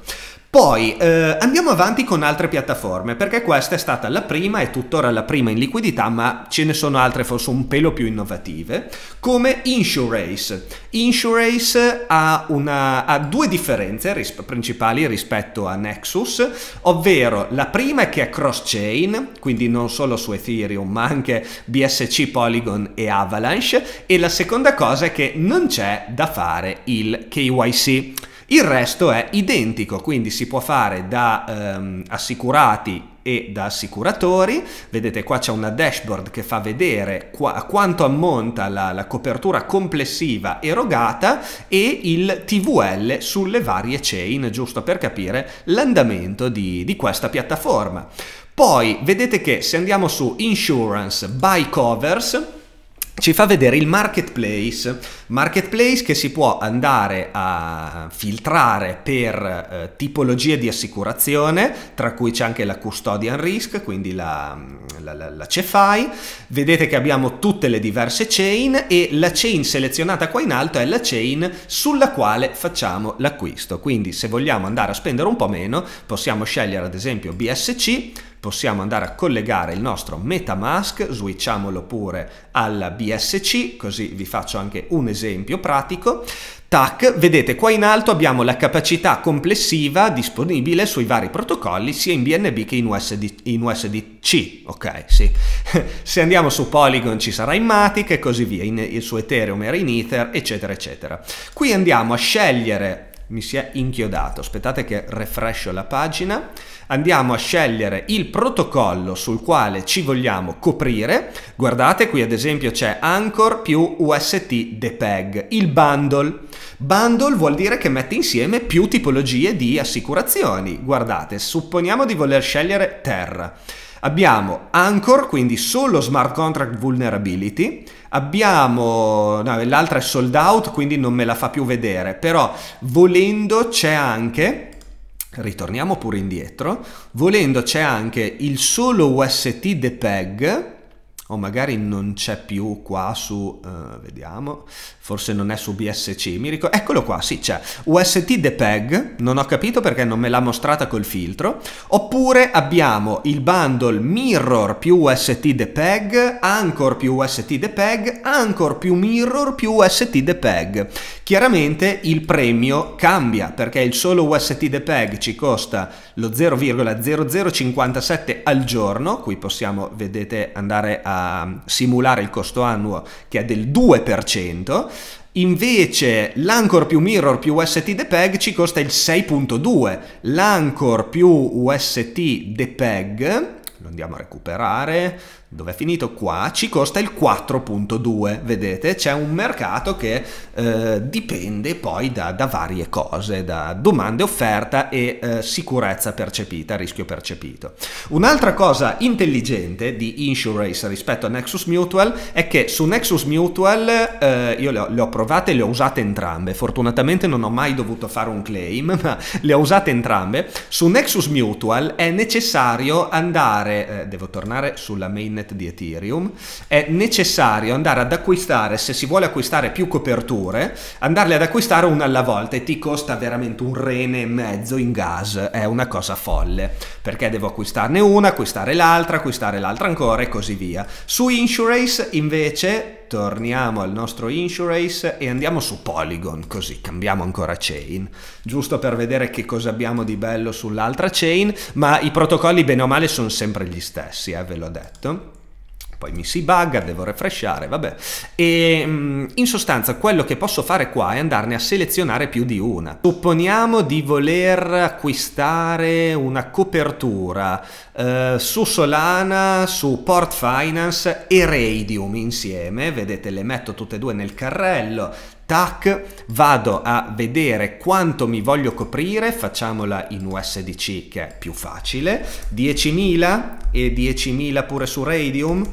Poi eh, andiamo avanti con altre piattaforme, perché questa è stata la prima, e tuttora la prima in liquidità, ma ce ne sono altre forse un pelo più innovative, come Insurance. Insurance ha, una, ha due differenze ris principali rispetto a Nexus, ovvero la prima è che è cross-chain, quindi non solo su Ethereum, ma anche BSC, Polygon e Avalanche, e la seconda cosa è che non c'è da fare il KYC. Il resto è identico, quindi si può fare da ehm, assicurati e da assicuratori. Vedete qua c'è una dashboard che fa vedere qua, a quanto ammonta la, la, copertura complessiva erogata e il TVL sulle varie chain, giusto per capire l'andamento di, di questa piattaforma. Poi vedete che se andiamo su Insurance by Covers, ci fa vedere il marketplace, marketplace che si può andare a filtrare per eh, tipologie di assicurazione, tra cui c'è anche la custodian risk, quindi la, la, la, la, Cefai, vedete che abbiamo tutte le diverse chain e la chain selezionata qua in alto è la chain sulla quale facciamo l'acquisto, quindi se vogliamo andare a spendere un po' meno possiamo scegliere ad esempio BSC, possiamo andare a collegare il nostro MetaMask, switchiamolo pure al BSC, così vi faccio anche un esempio pratico. Tac, vedete qua in alto abbiamo la capacità complessiva disponibile sui vari protocolli sia in BNB che in, USD, in USDC, ok, sì. [LAUGHS] Se andiamo su Polygon ci sarà in Matic e così via, in, su Ethereum era in Ether, eccetera, eccetera. Qui andiamo a scegliere mi si è inchiodato. Aspettate che refrescio la pagina. Andiamo a scegliere il protocollo sul quale ci vogliamo coprire. Guardate, qui ad esempio c'è Anchor più UST DPEG, il bundle. Bundle vuol dire che mette insieme più tipologie di assicurazioni. Guardate, supponiamo di voler scegliere Terra. Abbiamo Anchor, quindi solo Smart Contract Vulnerability, Abbiamo, no, l'altra è sold out, quindi non me la fa più vedere, però volendo c'è anche, ritorniamo pure indietro, volendo c'è anche il solo UST The Peg o magari non c'è più qua su, uh, vediamo, forse non è su BSC, mi ricordo, eccolo qua, sì c'è, UST DPEG, non ho capito perché non me l'ha mostrata col filtro, oppure abbiamo il bundle Mirror più UST DPEG, Anchor più UST DPEG, Anchor più Mirror più UST DPEG. Chiaramente il premio cambia perché il solo UST DPEG ci costa lo 0,0057 al giorno, qui possiamo, vedete, andare a simulare il costo annuo che è del 2%, Invece l'Anchor più Mirror più UST DPEG ci costa il 6.2, l'Anchor più UST DPEG, lo andiamo a recuperare, dove è finito qua, ci costa il 4.2, vedete? C'è un mercato che eh, dipende poi da, da, varie cose, da domande, offerta e eh, sicurezza percepita, rischio percepito. Un'altra cosa intelligente di Insurance rispetto a Nexus Mutual è che su Nexus Mutual eh, io le ho, le ho provate e le ho usate entrambe, fortunatamente non ho mai dovuto fare un claim, [LAUGHS] ma le ho usate entrambe. Su Nexus Mutual è necessario andare, eh, devo tornare sulla mainnet internet di Ethereum, è necessario andare ad acquistare, se si vuole acquistare più coperture, andarle ad acquistare una alla volta e ti costa veramente un rene e mezzo in gas, è una cosa folle, perché devo acquistarne una, acquistare l'altra, acquistare l'altra ancora e così via. Su Insurance invece torniamo al nostro Insurance e andiamo su Polygon, così cambiamo ancora chain, giusto per vedere che cosa abbiamo di bello sull'altra chain, ma i protocolli bene o male sono sempre gli stessi, eh, ve l'ho detto poi mi si bugga, devo refreshare, vabbè. E mm, in sostanza quello che posso fare qua è andarne a selezionare più di una. Supponiamo di voler acquistare una copertura eh, su Solana, su Port Finance e Radium insieme, vedete le metto tutte e due nel carrello, tac, vado a vedere quanto mi voglio coprire, facciamola in USDC che è più facile, 10.000 e 10.000 pure su Radium,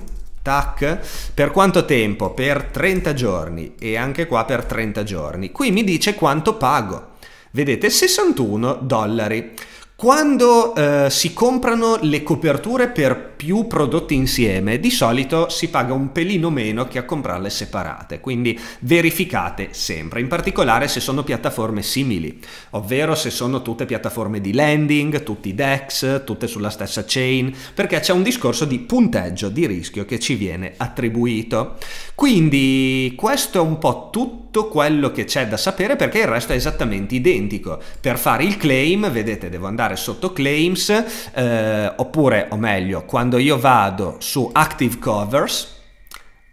Tac. Per quanto tempo? Per 30 giorni e anche qua per 30 giorni. Qui mi dice quanto pago. Vedete, 61 dollari. Quando eh, si comprano le coperture per più prodotti insieme, di solito si paga un pelino meno che a comprarle separate, quindi verificate sempre, in particolare se sono piattaforme simili, ovvero se sono tutte piattaforme di lending, tutti DEX, tutte sulla stessa chain, perché c'è un discorso di punteggio di rischio che ci viene attribuito. Quindi questo è un po' tutto tutto quello che c'è da sapere perché il resto è esattamente identico. Per fare il claim, vedete, devo andare sotto claims, eh, oppure, o meglio, quando io vado su active covers,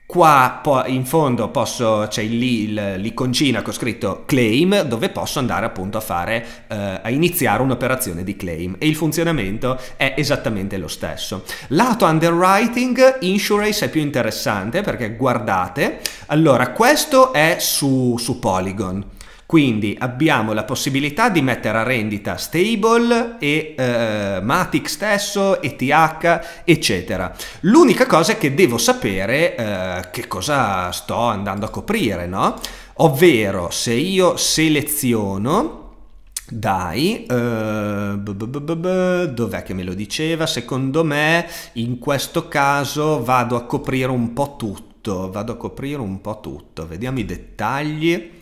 Qua in fondo c'è l'iconcina con scritto claim dove posso andare appunto a fare, eh, a iniziare un'operazione di claim e il funzionamento è esattamente lo stesso. Lato underwriting, insurance è più interessante perché guardate, allora questo è su, su Polygon. Quindi abbiamo la possibilità di mettere a rendita Stable e eh, Matic stesso, ETH, eccetera. L'unica cosa è che devo sapere eh, che cosa sto andando a coprire, no? Ovvero se io seleziono dai, uh, dov'è che me lo diceva? Secondo me in questo caso vado a coprire un po' tutto, vado a coprire un po' tutto, vediamo i dettagli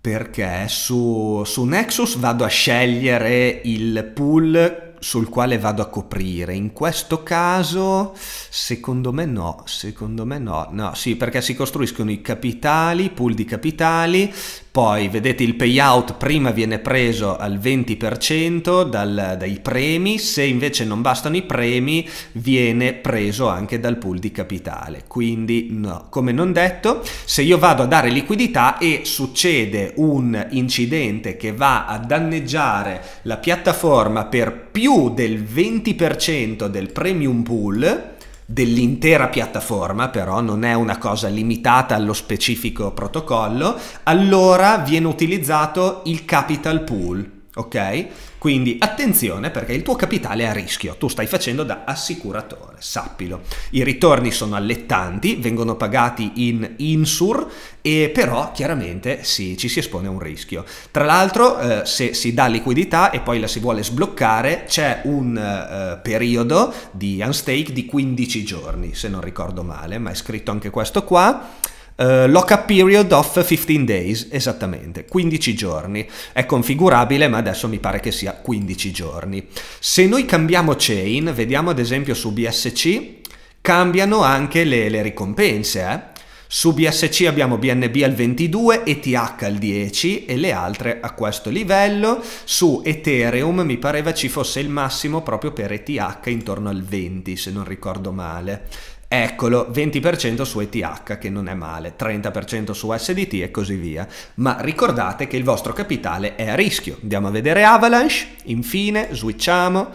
perché su, su Nexus vado a scegliere il pool sul quale vado a coprire. In questo caso, secondo me no, secondo me no. No, sì, perché si costruiscono i capitali, pool di capitali, poi vedete il payout prima viene preso al 20% dal, dai premi, se invece non bastano i premi viene preso anche dal pool di capitale. Quindi no, come non detto, se io vado a dare liquidità e succede un incidente che va a danneggiare la piattaforma per più del 20% del premium pool, dell'intera piattaforma, però non è una cosa limitata allo specifico protocollo, allora viene utilizzato il capital pool, Ok? Quindi attenzione perché il tuo capitale è a rischio, tu stai facendo da assicuratore, sappilo. I ritorni sono allettanti, vengono pagati in insur, e però chiaramente sì, ci si espone a un rischio. Tra l'altro eh, se si dà liquidità e poi la si vuole sbloccare c'è un eh, periodo di unstake di 15 giorni, se non ricordo male, ma è scritto anche questo qua. Uh, lock-up period of 15 days, esattamente, 15 giorni. È configurabile, ma adesso mi pare che sia 15 giorni. Se noi cambiamo chain, vediamo ad esempio su BSC, cambiano anche le, le ricompense, eh? Su BSC abbiamo BNB al 22, ETH al 10 e le altre a questo livello. Su Ethereum mi pareva ci fosse il massimo proprio per ETH intorno al 20 se non ricordo male. Eccolo, 20% su ETH che non è male, 30% su SDT e così via, ma ricordate che il vostro capitale è a rischio. Andiamo a vedere Avalanche, infine, switchiamo.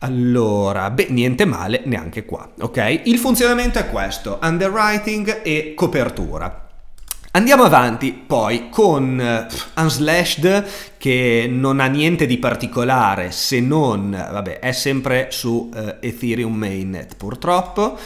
Allora, beh, niente male neanche qua, ok? Il funzionamento è questo, underwriting e copertura. Andiamo avanti poi con eh, Unslashed che non ha niente di particolare se non, vabbè, è sempre su eh, Ethereum Mainnet purtroppo.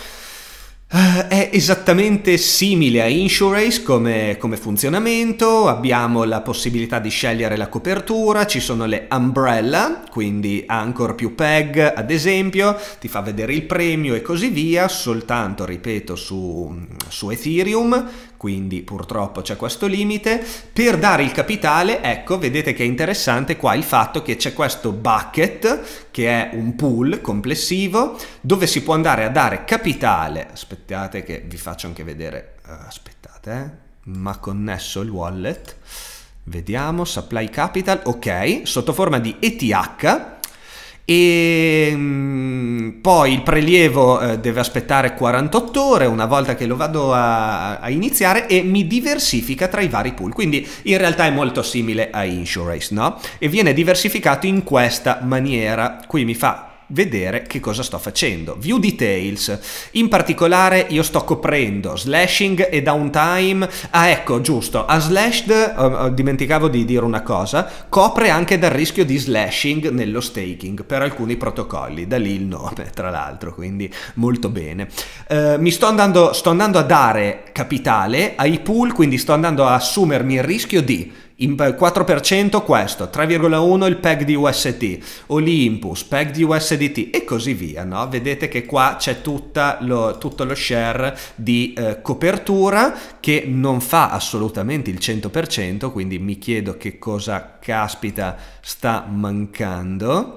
Uh, è esattamente simile a Insurace come, come, funzionamento, abbiamo la possibilità di scegliere la copertura, ci sono le umbrella, quindi Anchor più PEG ad esempio, ti fa vedere il premio e così via, soltanto ripeto su, su Ethereum, quindi purtroppo c'è questo limite. Per dare il capitale, ecco, vedete che è interessante qua il fatto che c'è questo bucket, che è un pool complessivo, dove si può andare a dare capitale. Aspettate che vi faccio anche vedere, eh, aspettate, eh. ma connesso il wallet. Vediamo, supply capital, ok, sotto forma di ETH e mm, poi il prelievo eh, deve aspettare 48 ore una volta che lo vado a, a, iniziare e mi diversifica tra i vari pool quindi in realtà è molto simile a insurance no? e viene diversificato in questa maniera qui mi fa vedere che cosa sto facendo. View details, in particolare io sto coprendo slashing e downtime, ah ecco giusto, a slashed, oh, eh, eh, dimenticavo di dire una cosa, copre anche dal rischio di slashing nello staking per alcuni protocolli, da lì il nome tra l'altro, quindi molto bene. Eh, mi sto andando, sto andando a dare capitale ai pool, quindi sto andando a assumermi il rischio di in 4% questo, 3,1 il PEG di UST, Oli PEG di USDT e così via. No? Vedete che qua c'è lo, tutto lo share di eh, copertura che non fa assolutamente il 100%, quindi mi chiedo che cosa caspita sta mancando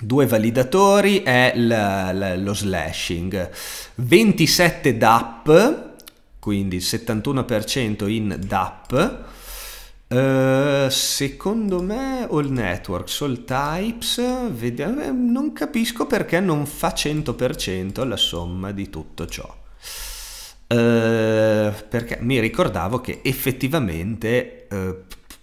due validatori è lo slashing 27 DAP quindi il 71% in DAP eh, secondo me all networks, all types, vediamo, eh, non capisco perché non fa 100% la somma di tutto ciò. Uh, perché mi ricordavo che effettivamente uh,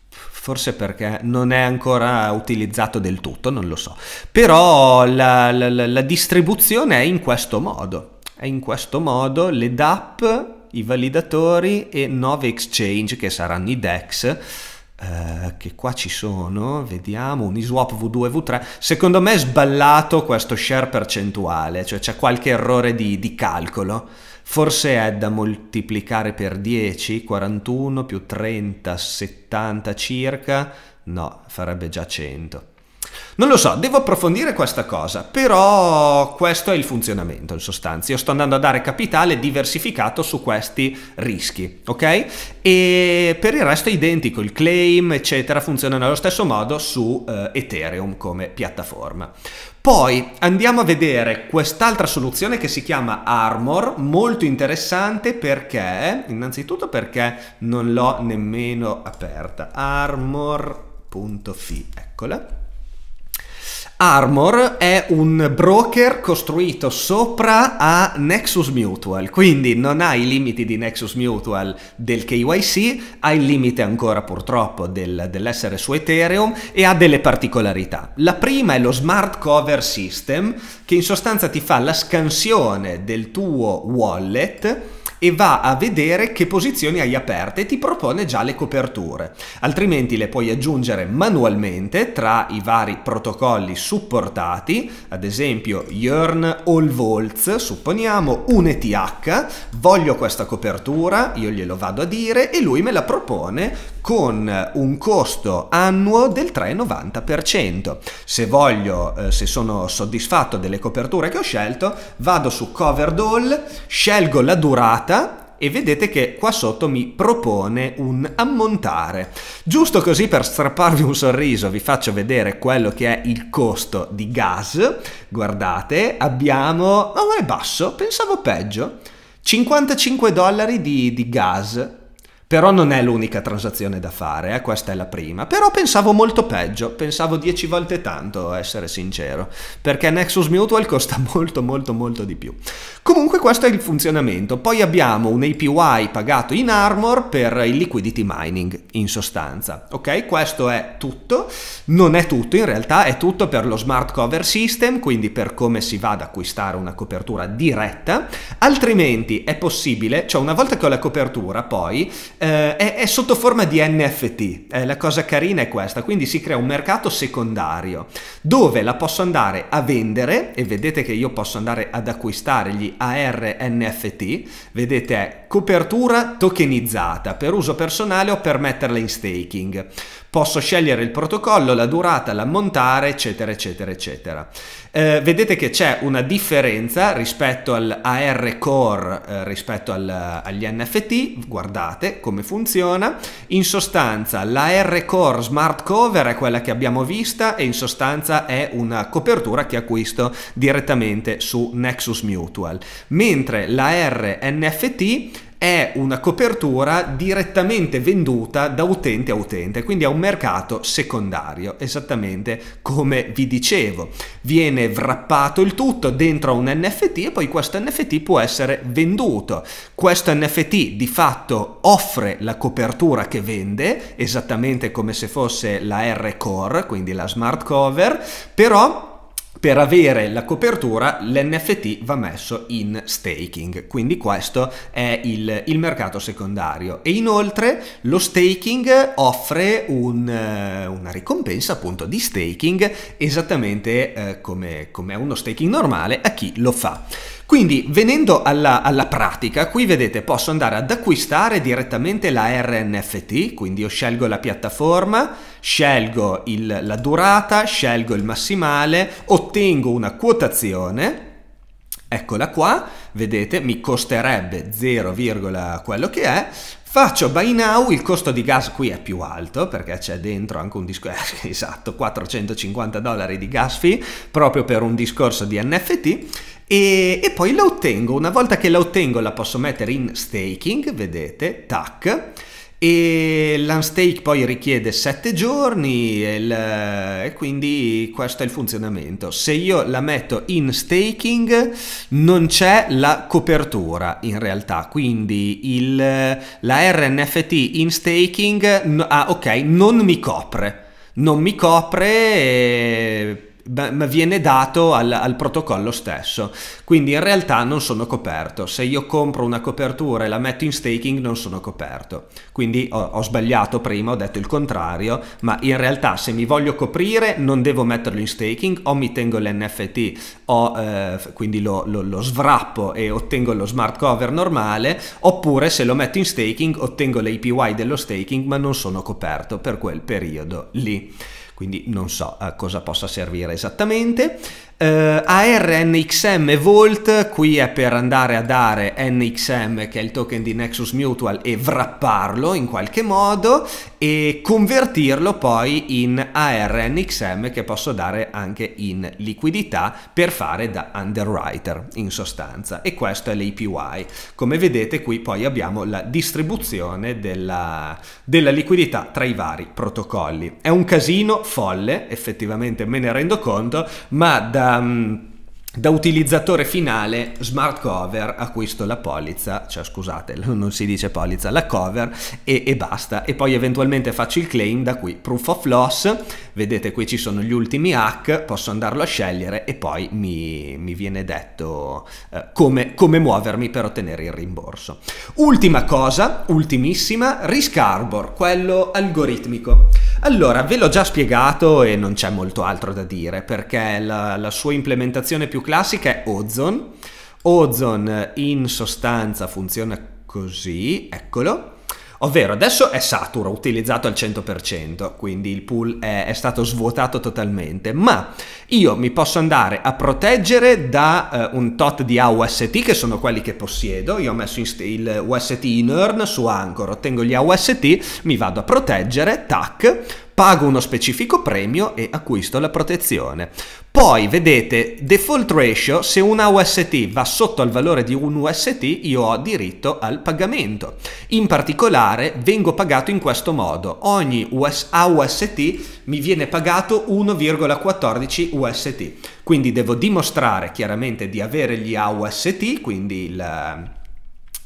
forse perché non è ancora utilizzato del tutto, non lo so. Però la, la, la distribuzione è in questo modo. È in questo modo le DAP i validatori e 9 exchange che saranno i DEX. Uh, eh, che qua ci sono, vediamo, un ISWAP V2 V3, secondo me è sballato questo share percentuale, cioè c'è qualche errore di, di calcolo, forse è da moltiplicare per 10, 41 più 30, 70 circa, no, farebbe già 100. Non lo so, devo approfondire questa cosa, però questo è il funzionamento in sostanza. Io sto andando a dare capitale diversificato su questi rischi, ok? E per il resto è identico, il claim, eccetera, funziona nello stesso modo su eh, Ethereum come piattaforma. Poi andiamo a vedere quest'altra soluzione che si chiama Armor, molto interessante perché, innanzitutto perché non l'ho nemmeno aperta, armor.fi, eccola Armor è un broker costruito sopra a Nexus Mutual, quindi non ha i limiti di Nexus Mutual del KYC, ha il limite ancora purtroppo del, dell'essere su Ethereum e ha delle particolarità. La prima è lo Smart Cover System, che in sostanza ti fa la scansione del tuo wallet e va a vedere che posizioni hai aperte e ti propone già le coperture. Altrimenti le puoi aggiungere manualmente tra i vari protocolli supportati, ad esempio Yearn All Volts, supponiamo un ETH, voglio questa copertura, io glielo vado a dire e lui me la propone con eh, un costo annuo del 3,90%. Se voglio, eh, se sono soddisfatto delle coperture che ho scelto, vado su Covered All, scelgo la durata e vedete che qua sotto mi propone un ammontare. Giusto così per strapparvi un sorriso vi faccio vedere quello che è il costo di gas. Guardate, abbiamo... Oh, è basso, pensavo peggio. 55 dollari di, di gas però non è l'unica transazione da fare, eh? questa è la prima. Però pensavo molto peggio, pensavo 10 volte tanto, essere sincero, perché Nexus Mutual costa [LAUGHS] molto molto molto di più. Comunque questo è il funzionamento. Poi abbiamo un APY pagato in Armor per il liquidity mining, in sostanza. Ok, questo è tutto. Non è tutto, in realtà è tutto per lo Smart Cover System, quindi per come si va ad acquistare una copertura diretta. Altrimenti è possibile, cioè una volta che ho la copertura poi eh, è, è, sotto forma di NFT. Eh, la cosa carina è questa, quindi si crea un mercato secondario dove la posso andare a vendere e vedete che io posso andare ad acquistare gli ARNFT, vedete è copertura tokenizzata per uso personale o per metterla in staking posso scegliere il protocollo, la durata, l'ammontare, eccetera, eccetera, eccetera. Eh, vedete che c'è una differenza rispetto all'AR Core, eh, rispetto al, agli NFT, guardate come funziona. In sostanza l'AR Core Smart Cover è quella che abbiamo vista e in sostanza è una copertura che acquisto direttamente su Nexus Mutual, mentre l'AR NFT è una copertura direttamente venduta da utente a utente, quindi è un mercato secondario, esattamente come vi dicevo. Viene wrappato il tutto dentro un NFT e poi questo NFT può essere venduto. Questo NFT di fatto offre la copertura che vende, esattamente come se fosse la R-Core, quindi la smart cover, però per avere la copertura l'NFT va messo in staking, quindi questo è il, il mercato secondario e inoltre lo staking offre un, eh, una ricompensa appunto di staking esattamente eh, come, come uno staking normale a chi lo fa. Quindi venendo alla, alla, pratica, qui vedete posso andare ad acquistare direttamente la RNFT, quindi io scelgo la piattaforma, scelgo il, la durata, scelgo il massimale, ottengo una quotazione, eccola qua, vedete mi costerebbe 0, quello che è, Faccio buy now, il costo di gas qui è più alto perché c'è dentro anche un discorso, [LAUGHS] esatto, 450 dollari di gas fee proprio per un discorso di NFT e, e, poi la ottengo. Una volta che la ottengo la posso mettere in staking, vedete, tac. E l'unstake poi richiede 7 giorni e, il, e, quindi questo è il funzionamento. Se io la metto in staking non c'è la copertura in realtà, quindi il, la RNFT in staking, ah ok, non mi copre. Non mi copre... E ma viene dato al, al, protocollo stesso. Quindi in realtà non sono coperto. Se io compro una copertura e la metto in staking non sono coperto. Quindi ho, ho, sbagliato prima, ho detto il contrario, ma in realtà se mi voglio coprire non devo metterlo in staking o mi tengo l'NFT o eh, quindi lo, lo, lo svrappo e ottengo lo smart cover normale oppure se lo metto in staking ottengo le dello staking ma non sono coperto per quel periodo lì quindi non so a eh, cosa possa servire esattamente. Uh, eh, ARNXM Volt, qui è per andare a dare NXM che è il token di Nexus Mutual e wrapparlo in qualche modo e convertirlo poi in ARNXM che posso dare anche in liquidità per fare da underwriter in sostanza e questo è l'APY. Come vedete qui poi abbiamo la distribuzione della, della liquidità tra i vari protocolli. È un casino folle, effettivamente me ne rendo conto, ma da Um, Da utilizzatore finale, smart cover, acquisto la polizza, cioè scusate, [LAUGHS] non si dice polizza, la cover e, e, basta. E poi eventualmente faccio il claim da qui, proof of loss, vedete qui ci sono gli ultimi hack, posso andarlo a scegliere e poi mi, mi viene detto eh, come, come muovermi per ottenere il rimborso. Ultima cosa, ultimissima, risk harbor, quello algoritmico. Allora, ve l'ho già spiegato e non c'è molto altro da dire perché la, la sua implementazione più classica è Ozone. Ozone in sostanza funziona così, eccolo. Ovvero adesso è saturo, utilizzato al 100%, quindi il pool è, è stato svuotato totalmente, ma io mi posso andare a proteggere da eh, un tot di AUST che sono quelli che possiedo, io ho messo il UST in earn su Anchor, ottengo gli AUST, mi vado a proteggere, tac, pago uno specifico premio e acquisto la protezione. Poi vedete default ratio, se una UST va sotto al valore di un UST io ho diritto al pagamento. In particolare vengo pagato in questo modo, ogni US, AUST mi viene pagato 1,14 UST. Quindi devo dimostrare chiaramente di avere gli AUST, quindi il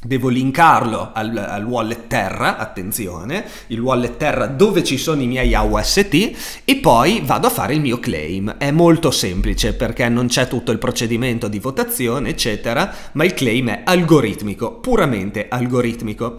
Devo linkarlo al, al, wallet Terra, attenzione, il wallet Terra dove ci sono i miei AUST e poi vado a fare il mio claim. È molto semplice perché non c'è tutto il procedimento di votazione, eccetera, ma il claim è algoritmico, puramente algoritmico.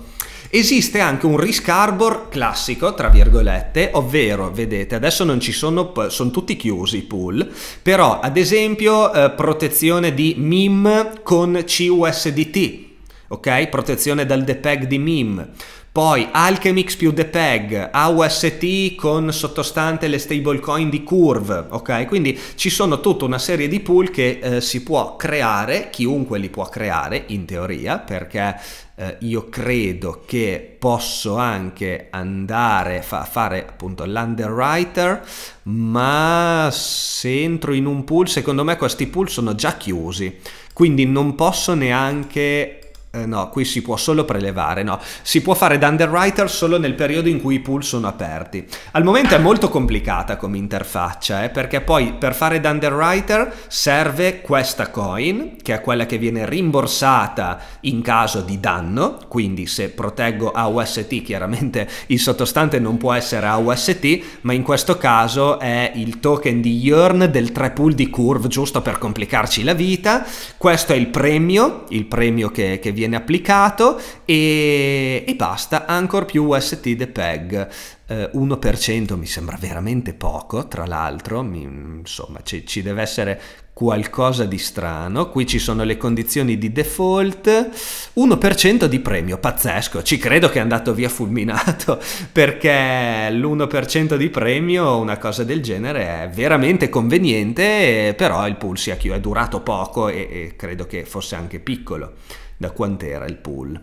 Esiste anche un risk harbor classico, tra virgolette, ovvero, vedete, adesso non ci sono, sono tutti chiusi i pool, però ad esempio eh, protezione di MIM con CUSDT, ok? Protezione dal depeg di MIM. Poi Alchemix più depeg, AUST con sottostante le stablecoin di Curve, ok? Quindi ci sono tutta una serie di pool che eh, si può creare, chiunque li può creare in teoria, perché eh, io credo che posso anche andare a fa fare appunto l'underwriter, ma se entro in un pool, secondo me questi pool sono già chiusi, quindi non posso neanche eh, no, qui si può solo prelevare, no, si può fare da underwriter solo nel periodo in cui i pool sono aperti. Al momento è molto complicata come interfaccia, eh, perché poi per fare da underwriter serve questa coin, che è quella che viene rimborsata in caso di danno, quindi se proteggo AUST chiaramente [LAUGHS] il sottostante non può essere AUST, ma in questo caso è il token di Yearn del 3 pool di curve, giusto per complicarci la vita. Questo è il premio, il premio che, che viene viene applicato e, e basta, ancora più UST DPEG. Eh, 1% mi sembra veramente poco, tra l'altro, mi, insomma ci, ci deve essere qualcosa di strano, qui ci sono le condizioni di default, 1% di premio, pazzesco, ci credo che è andato via fulminato, [LAUGHS] perché l'1% di premio, una cosa del genere, è veramente conveniente, però il pool sia chiuso, è durato poco e, e credo che fosse anche piccolo, da quant'era il pool?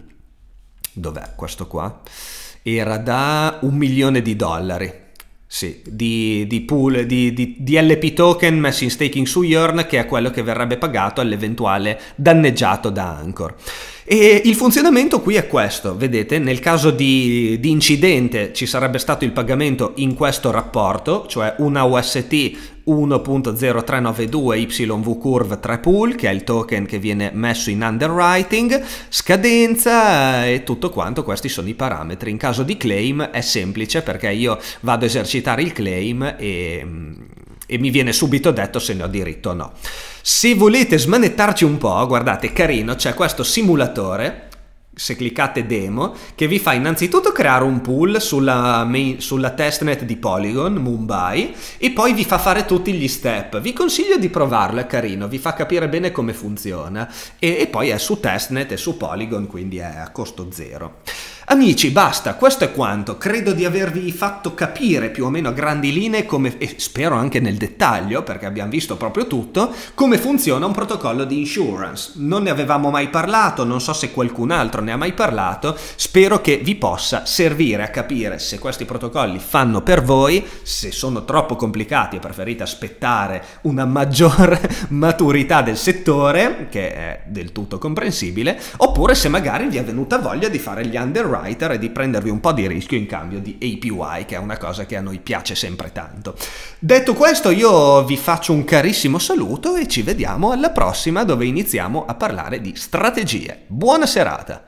Dov'è questo qua? Era da un milione di dollari, sì, di, di pool, di, di, di, LP token messi in staking su Yearn, che è quello che verrebbe pagato all'eventuale danneggiato da Anchor. E il funzionamento qui è questo, vedete, nel caso di, di, incidente ci sarebbe stato il pagamento in questo rapporto, cioè una UST 1.0392 YV Curve 3 Pool, che è il token che viene messo in underwriting, scadenza e tutto quanto, questi sono i parametri. In caso di claim è semplice perché io vado a esercitare il claim e mm, e mi viene subito detto se ne ho diritto o no. Se volete smanettarci un po', guardate, carino, c'è questo simulatore se cliccate demo, che vi fa innanzitutto creare un pool sulla, sulla, testnet di Polygon, Mumbai, e poi vi fa fare tutti gli step. Vi consiglio di provarlo, è carino, vi fa capire bene come funziona. E, e poi è su testnet e su Polygon, quindi è a costo zero. Amici, basta, questo è quanto. Credo di avervi fatto capire più o meno a grandi linee come, e spero anche nel dettaglio, perché abbiamo visto proprio tutto, come funziona un protocollo di insurance. Non ne avevamo mai parlato, non so se qualcun altro ne ha mai parlato, spero che vi possa servire a capire se questi protocolli fanno per voi, se sono troppo complicati e preferite aspettare una maggior [LAUGHS] maturità del settore, che è del tutto comprensibile, oppure se magari vi è venuta voglia di fare gli underwriting writer e di prendervi un po' di rischio in cambio di APY, che è una cosa che a noi piace sempre tanto. Detto questo, io vi faccio un carissimo saluto e ci vediamo alla prossima dove iniziamo a parlare di strategie. Buona serata!